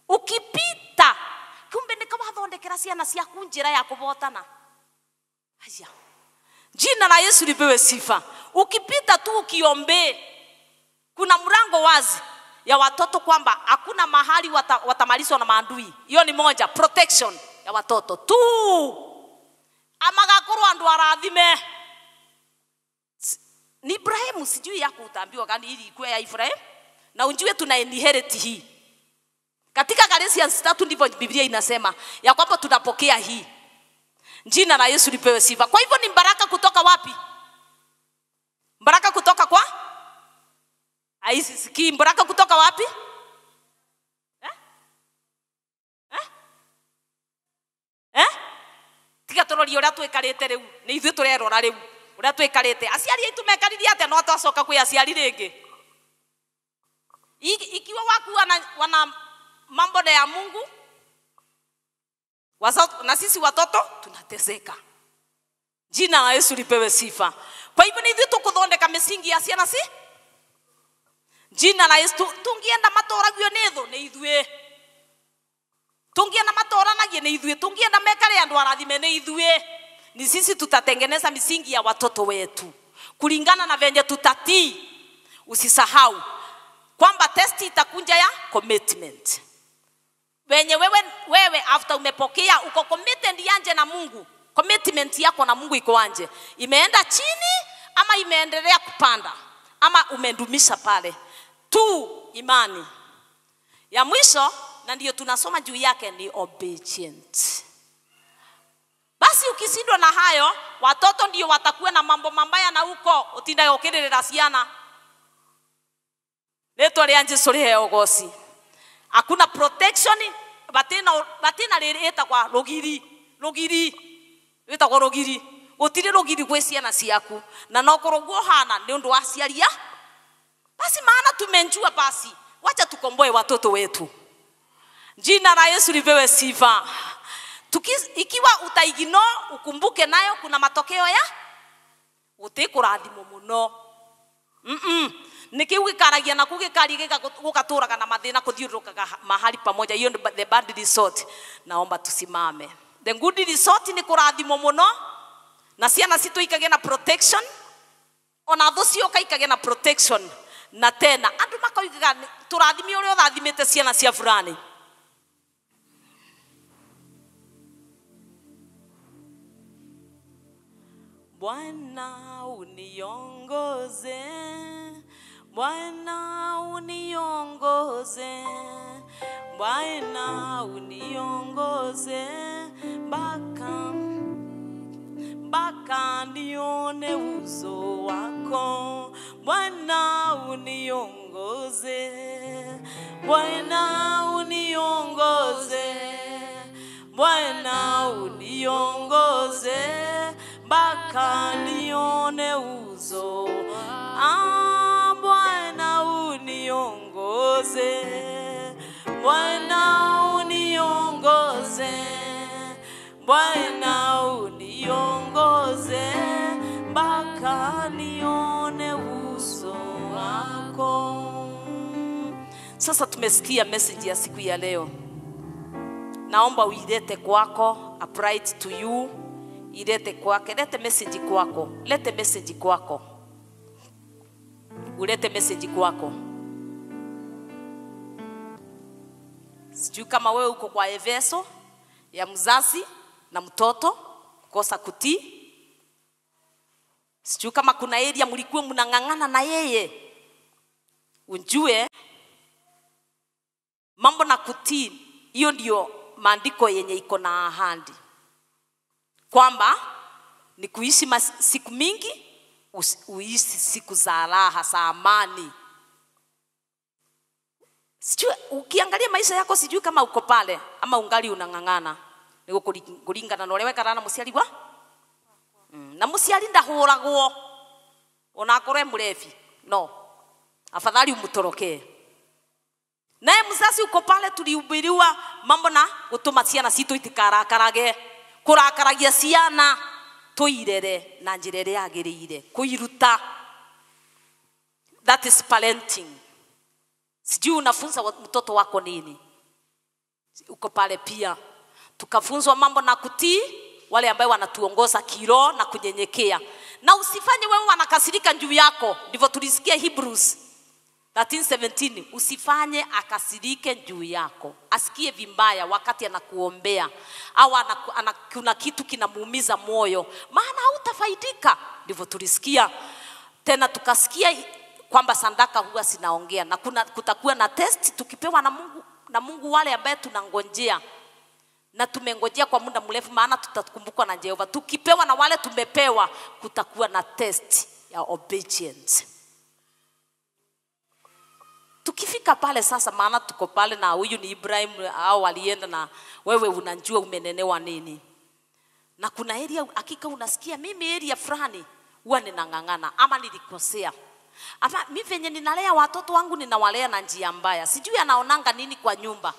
ukipita kumbe nä wathondekera ciana ciaku njä ra ya kå botana aya jina la yesu lipewe sifa ukipita tu ukiombe kuna mrango wazi ya watoto kwamba hakuna mahali wata, watamalizwa na maandui hiyo ni moja protection ya watoto tu amagakorwo andu arathime ni ibrahimu sijui yakutambiwa gani ili ikue ya ibrahimu na unjue tuna inherit hii katika Galatians 3 ndivyo Biblia inasema ya kwamba tunapokea hii. Jina la Yesu lipewe sifa. Kwa hivyo ni baraka kutoka wapi? Baraka kutoka kwa? Haisikii baraka kutoka wapi? Eh? Eh? Eh? Tiga turori uria twikarite riu. Ni ithuĩ turerora riu. Uria twikarite. Aciari aitu mekaririe atĩa no twacoka kwĩ aciari rĩngĩ? Ikiwa waku wana, wana mambo na ya Mungu Wazato, na sisi watoto tunateseka. Jina la Yesu lipewe sifa. Kwa hivyo ni ithuĩ tũkũthondeka mĩsingi ya ciana si jina la Yesu tũngĩenda matũragio ni thũ nĩ ithuĩ tũngĩenda matũranagie ni ithuĩ tungienda mekare andũ arathime ni ithuĩ ni sisi tutatengeneza misingi ya watoto wetu kulingana na venye tutatii. Usisahau kwamba testi itakunja ya commitment wenye wewe, wewe after umepokea uko committed yanje na mungu commitment yako na mungu iko anje imeenda chini ama imeendelea kupanda ama umedumisha pale tu imani ya mwisho na ndiyo tunasoma juu yake ni obedient basi ukisindwa na hayo watoto ndio watakuwa na mambo mambaya na huko utindaga ukirĩrĩra ciana rĩtwa rĩa jesũ rĩheogoci hakuna protection batina batina ririta kwa rugiri rugiri kwa rugiri gutire rugiri gwe ciana ciaku na nokorwo guo hana ni undu wa basi maana tumenjua basi wacha tukomboe watoto wetu jina la Yesu lipewe sifa Tukis, ikiwa utaigino ukumbuke nayo kuna matokeo ya utikurathimo muno mm -mm nä kä u gä karagia naku gä kari gå gatå raga na mathä na kå thiå rå kaga mahali pamoja hiyo the bad resort na omba tusimame the good resort nä kå rathimo må no na ciana citå ikage na protection ona thå cioka ikage na protection na tena andå makoigaga tå rathime å rä a å rathimä te ciana cia burani bwana uniongoze Bwana uniongoze, Bwana uniongoze mpaka mpaka nione uso wako. Bwana uniongoze, Bwana uniongoze, Bwana uniongoze mpaka nione uso ah uniongoze, Bwana uniongoze, Bwana uniongoze mpaka nione uso wako. Sasa tumesikia message ya siku ya leo, naomba uilete kwako, apply it to you, ilete kwake, lete message kwako, lete message kwako, ulete message kwako. Sijui kama wewe uko kwa eveso ya mzazi na mtoto kukosa kutii. Sijui kama kuna area mlikuwa mnang'ang'ana na yeye, unjue mambo na kutii. Hiyo ndio maandiko yenye iko na ahadi kwamba ni kuishi siku mingi, uishi siku za raha, za amani sijui ukiangalia maisha yako sijui kama uko pale ama ungali unang'ang'ana nä kå na å rä a wekarana må ciari wa mm, na må ciari ndahå ragwo onakorwo e må no afadhali umtorokee naye mzazi uko pale tulihubiriwa mambo na gutuma ciana citu itikarakarage kurakaragia ciana tuirere na njira iria yagiriire kuiruta that is parenting sijui unafunza mtoto wako nini uko pale pia tukafunzwa mambo na kutii wale ambayo wanatuongoza kiroho na kunyenyekea na usifanye wewe wanakasirika juu yako ndivyo tulisikia hebrews 13:17 usifanye akasirike juu yako asikie vimbaya wakati anakuombea au anaku, anaku, kuna kitu kinamuumiza moyo maana hautafaidika ndivyo tulisikia tena tukasikia kwamba sadaka huwa zinaongea na kuna, kutakuwa na test tukipewa na Mungu, na Mungu wale ambaye tunangojea na tumengojea kwa muda mrefu, maana tutakumbukwa na Jehova. Tukipewa na wale tumepewa, kutakuwa na test ya obedience. Tukifika pale sasa, maana tuko pale na huyu ni Ibrahim au alienda na wewe, unajua umenenewa nini, na kuna area hakika unasikia, mimi area fulani huwa ninang'ang'ana ama nilikosea hata mi venye ninalea watoto wangu ninawalea na njia mbaya sijui anaonanga nini kwa nyumba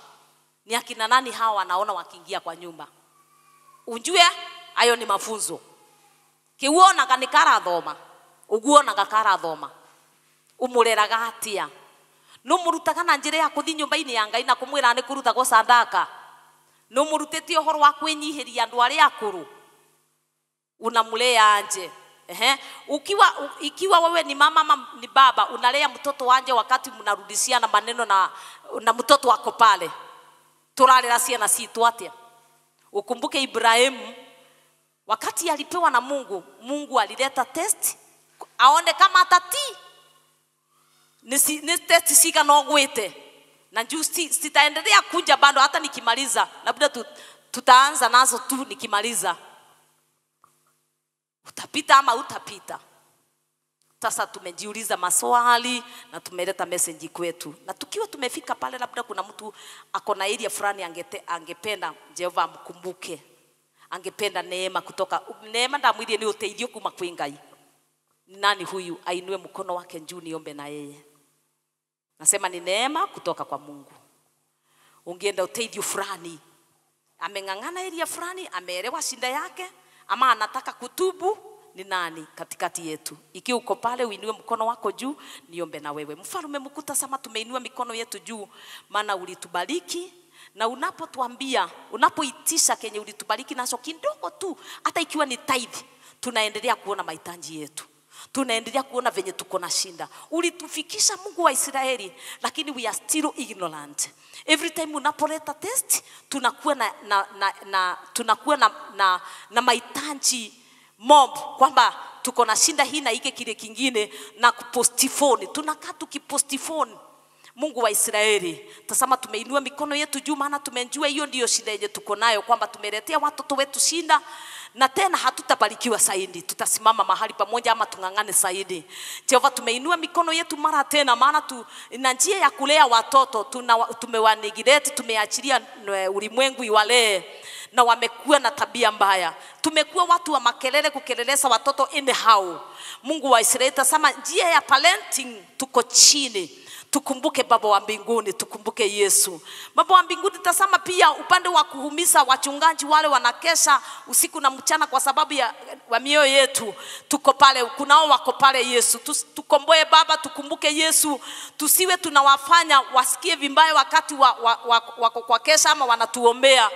ni akina nani hawa wanaona wakiingia kwa nyumba unjue hayo ni mafunzo Kiuona nä karathoma Uguona guonaga karathoma å må no må na njira ya kuthi nyumba ini yanga ina kumwira ni kuruta kå mwä no må rutä te å horo wa kwä nyihä ria andå arä a unamulea anje Ehe. Ukiwa u, ikiwa wewe ni mama ama ni baba unalea mtoto wanje wakati mnarudishia na maneno na, na mtoto wako pale turarera na citu atia ukumbuke Ibrahimu wakati alipewa na Mungu Mungu alileta test aone kama atati ni, ni test cigana ũgwĩte na juu sitaendelea kuja bado hata nikimaliza labda tutaanza nazo tu nikimaliza Utapita ama utapita? Sasa tumejiuliza maswali na tumeleta message kwetu, na tukiwa tumefika pale, labda kuna mtu ako na area fulani angete, angependa Jehova amkumbuke, angependa neema kutoka neema, ndamwirie ni uteithio kuma kwĩ Ngai. nani huyu? Ainue mkono wake juu, niombe na yeye. Nasema ni neema kutoka kwa Mungu. Ungeenda uteithio fulani, ameng'ang'ana area fulani, ameelewa shida yake ama anataka kutubu ni nani katikati yetu? iki uko pale, uinue mkono wako juu, niombe na wewe. Mfalme mkuta sama tumeinua mikono yetu juu, maana ulitubariki na unapotuambia, unapoitisha kenye ulitubariki nacho kidogo tu, hata ikiwa ni tithe, tunaendelea kuona mahitaji yetu tunaendelea kuona venye tuko na shinda. Ulitufikisha Mungu wa Israeli, lakini we are still ignorant. Every time unapoleta test tunakuwa na, na, na, na, tunakuwa na, na, na mahitaji mob kwamba tuko na shinda hii na ike kile kingine na kupostifoni, tunakaa tukipostifoni Mungu wa Israeli, tazama, tumeinua mikono yetu juu, maana tumejua hiyo ndiyo shida yenye tuko nayo, kwamba tumeletea watoto wetu shinda na tena hatutabarikiwa saidi tutasimama mahali pamoja ama tung'ang'ane saidi jehova tumeinua mikono yetu mara tena maana tu, na njia ya kulea watoto tumewanigireti tumeachilia eh, ulimwengu iwalee na wamekuwa na tabia mbaya tumekuwa watu wa makelele kukeleleza watoto anyhow mungu wa israeli tasema njia ya parenting tuko chini tukumbuke baba wa mbinguni tukumbuke yesu baba wa mbinguni tasama pia upande wa kuhumisa wachungaji wale wanakesha usiku na mchana kwa sababu ya wa mioyo yetu tuko pale kunao wako pale yesu tukomboe baba tukumbuke yesu tusiwe tunawafanya wasikie vimbaya wakati wako wa, wa, wa, wa, kwa kesha ama wanatuombea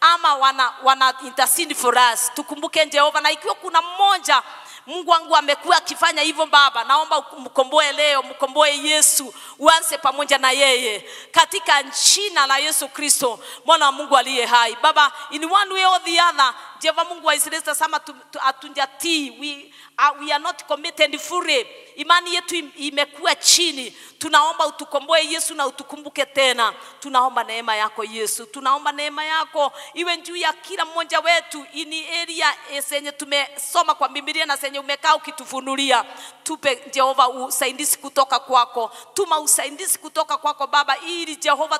ama wana, wana intercede for us tukumbuke jehova na ikiwa kuna mmoja Mungu wangu amekuwa akifanya hivyo Baba, naomba mkomboe leo, mkomboe Yesu, uanze pamoja na yeye katika jina la Yesu Kristo, mwana wa Mungu aliye hai. Baba, in one way or the other jehova mungu wa israeli tazama hatunjatii we, uh, we are not committed fully imani yetu imekuwa chini tunaomba utukomboe yesu na utukumbuke tena tunaomba neema yako yesu tunaomba neema yako iwe juu ya kila mmoja wetu ini area e, zenye tumesoma kwa bibilia na zenye umekaa ukitufunulia tupe jehova usaindisi kutoka kwako tuma usaindisi kutoka kwako baba ili jehova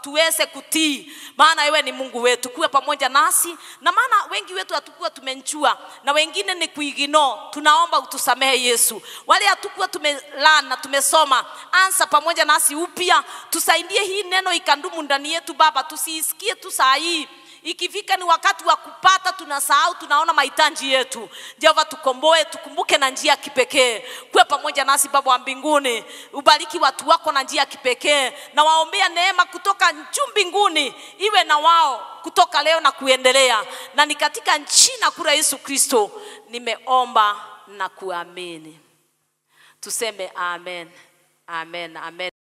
tuweze kutii maana iwe ni mungu wetu kuwe pamoja nasi na maana wengi wetu hatukuwa tumenjua na wengine ni kuigino. Tunaomba utusamehe Yesu. Wale hatukuwa tumelana tumesoma, ansa pamoja nasi upya, tusaidie hii neno ikandumu ndani yetu Baba, tusiisikie tu saa hii Ikifika ni wakati wa kupata, tunasahau, tunaona mahitaji yetu. Jehova, tukomboe, tukumbuke na njia kipekee. Kuwe pamoja nasi Baba wa mbinguni, ubariki watu wako na njia kipekee, na waombea neema kutoka juu mbinguni iwe na wao kutoka leo na kuendelea, na ni katika nchina kura Yesu Kristo nimeomba na kuamini. Tuseme amen, amen, amen.